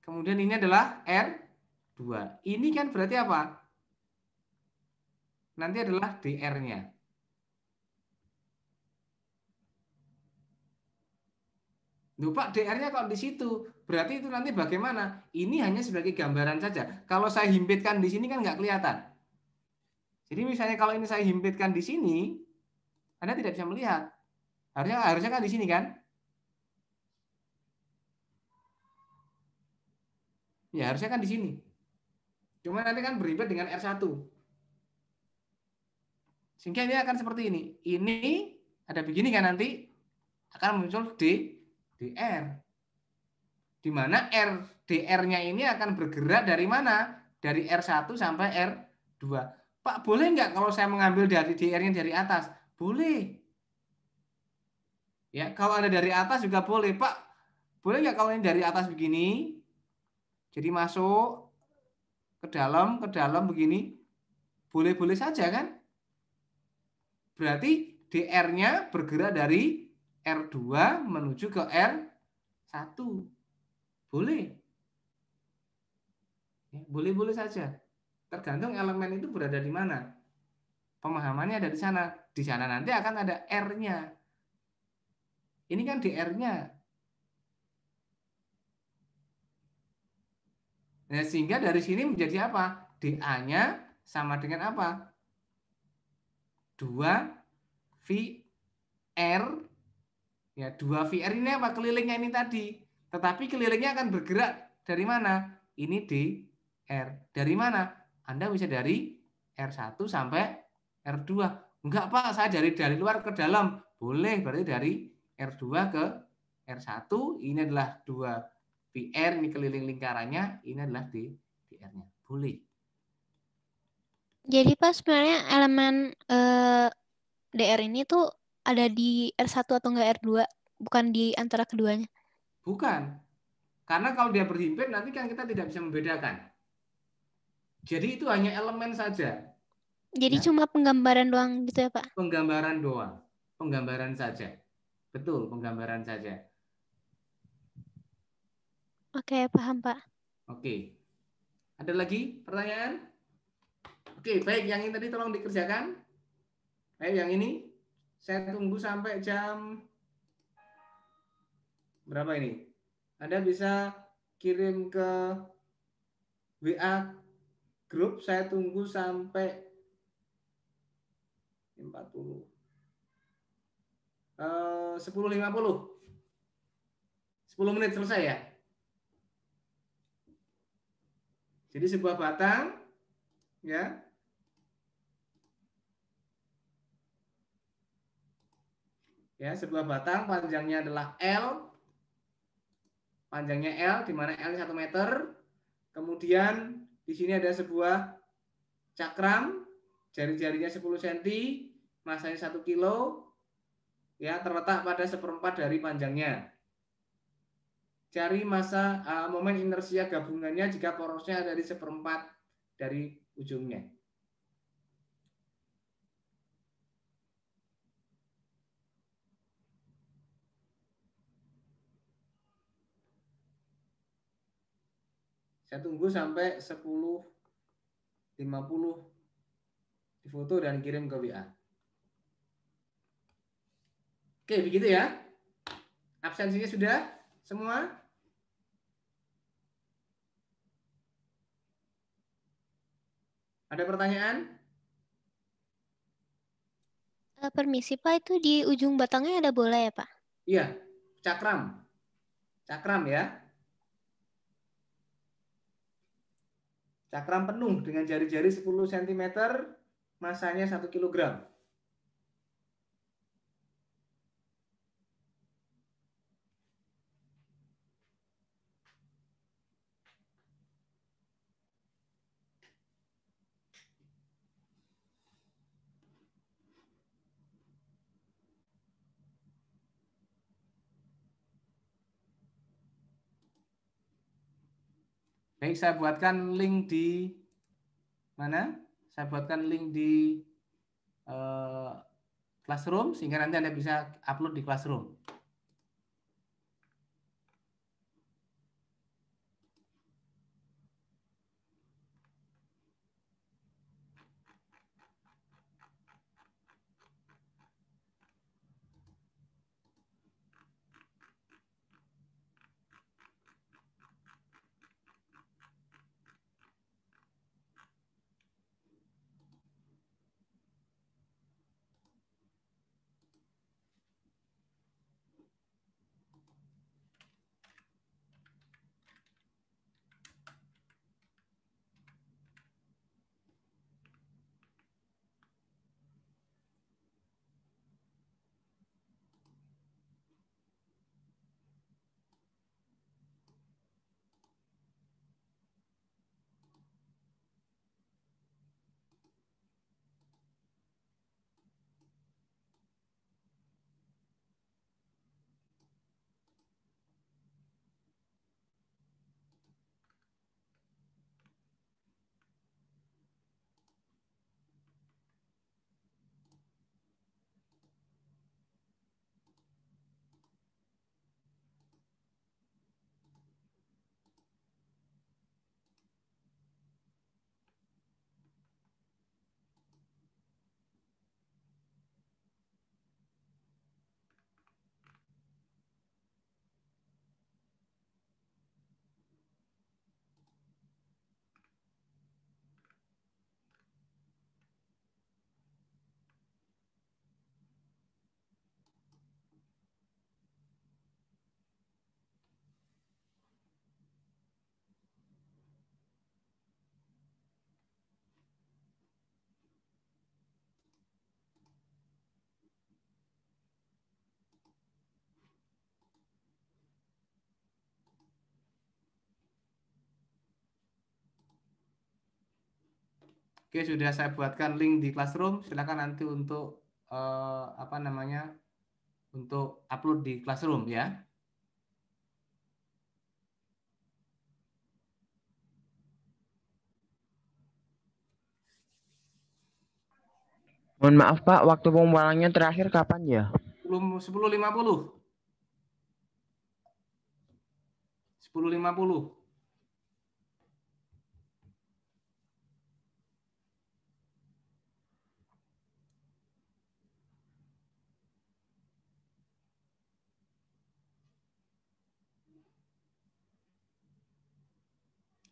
Kemudian ini adalah R2. Ini kan berarti apa? Nanti adalah DR-nya. Duh, Pak, DR-nya kalau di situ. Berarti itu nanti bagaimana? Ini hanya sebagai gambaran saja. Kalau saya himpitkan di sini kan nggak kelihatan. Jadi misalnya kalau ini saya himpitkan di sini, Anda tidak bisa melihat. Harusnya harusnya kan di sini kan? Ya, harusnya kan di sini. Cuma nanti kan beribet dengan R1. Sehingga dia akan seperti ini. Ini ada begini kan nanti akan muncul D DR. Di mana R DR-nya ini akan bergerak dari mana? Dari R1 sampai R2. Pak, boleh nggak kalau saya mengambil dari DR-nya dari atas? Boleh. Ya, kalau ada dari atas juga boleh, Pak. Boleh nggak kalau ini dari atas begini? Jadi masuk ke dalam, ke dalam begini. Boleh-boleh saja kan? Berarti DR-nya bergerak dari R2 menuju ke R1. Boleh. Ya, boleh-boleh saja. Tergantung elemen itu berada di mana. Pemahamannya ada di sana. Di sana nanti akan ada R-nya. Ini kan di R-nya. Nah, sehingga dari sini menjadi apa? DA-nya sama dengan apa? 2 V R. Ya, dua VR ini apa? Kelilingnya ini tadi. Tetapi kelilingnya akan bergerak dari mana? Ini di R. Dari mana? Anda bisa dari R1 sampai R2. Enggak, Pak, saya dari dari luar ke dalam. Boleh, berarti dari R2 ke R1 ini adalah dua vr ini keliling lingkarannya, ini adalah di VR nya Boleh. Jadi Pak sebenarnya elemen eh, DR ini tuh ada di R1 atau enggak R2, bukan di antara keduanya. Bukan. Karena kalau dia berhimpit nanti kan kita tidak bisa membedakan. Jadi itu hanya elemen saja. Jadi ya? cuma penggambaran doang gitu ya, Pak? Penggambaran doang. Penggambaran saja. Betul, penggambaran saja. Oke, paham, Pak. Oke. Ada lagi pertanyaan? Oke, baik yang ini tadi tolong dikerjakan. Baik, yang ini saya tunggu sampai jam berapa ini? Anda bisa kirim ke WA grup saya tunggu sampai 40 eh, 10.50 10 menit selesai ya jadi sebuah batang ya Ya, sebuah batang panjangnya adalah L. Panjangnya L, di mana L 1 meter. Kemudian di sini ada sebuah cakram, jari-jarinya 10 cm, masanya 1 kilo, ya terletak pada seperempat dari panjangnya. Cari masa uh, momen inersia gabungannya jika porosnya ada di seperempat dari ujungnya. Saya tunggu sampai 10.50 foto dan kirim ke WA. Oke, begitu ya. Absensinya sudah semua? Ada pertanyaan? Eh, permisi Pak, itu di ujung batangnya ada bola ya Pak? Iya, cakram. Cakram ya. Cakram penuh dengan jari-jari 10 cm, masanya 1 kg. Baik, saya buatkan link di mana? Saya buatkan link di uh, Classroom sehingga nanti Anda bisa upload di Classroom. Oke, sudah saya buatkan link di Classroom. Silakan nanti untuk eh, apa namanya? untuk upload di Classroom ya. Mohon maaf Pak, waktu pengumpulannya terakhir kapan ya? 10.50. 10.50.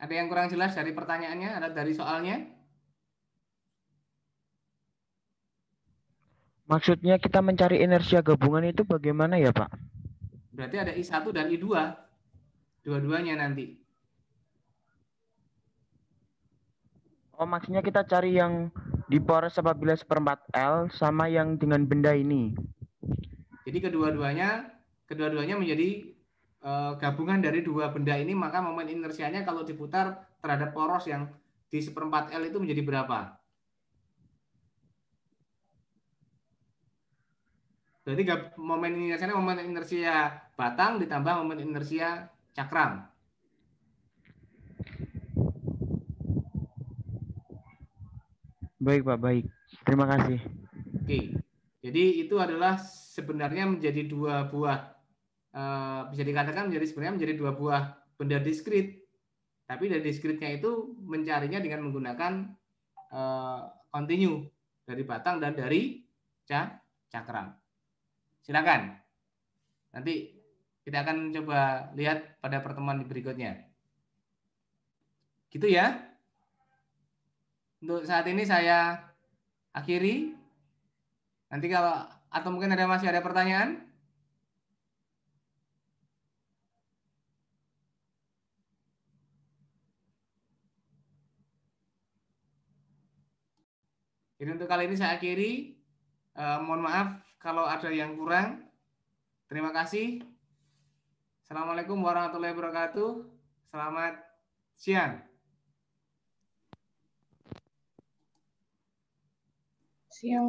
Ada yang kurang jelas dari pertanyaannya? Ada dari soalnya? Maksudnya kita mencari inersia gabungan itu bagaimana ya, Pak? Berarti ada I1 dan I2. Dua-duanya nanti. Oh, maksudnya kita cari yang di poros apabila seperempat L sama yang dengan benda ini. Jadi kedua-duanya kedua-duanya menjadi Eh, gabungan dari dua benda ini maka momen inersianya kalau diputar terhadap poros yang di seperempat L itu menjadi berapa? Berarti momen inersianya momen inersia batang ditambah momen inersia cakram. Baik Pak, baik. Terima kasih. Oke. Jadi itu adalah sebenarnya menjadi dua buah Eh, bisa dikatakan menjadi sebenarnya menjadi dua buah benda diskrit. Tapi dari diskritnya itu mencarinya dengan menggunakan kontinu eh, dari batang dan dari cakram. Silakan. Nanti kita akan coba lihat pada pertemuan berikutnya. Gitu ya. Untuk saat ini saya akhiri. Nanti kalau atau mungkin ada masih ada pertanyaan? Jadi untuk kali ini saya akhiri. Eh, mohon maaf kalau ada yang kurang. Terima kasih. Assalamualaikum warahmatullahi wabarakatuh. Selamat siang. Siang.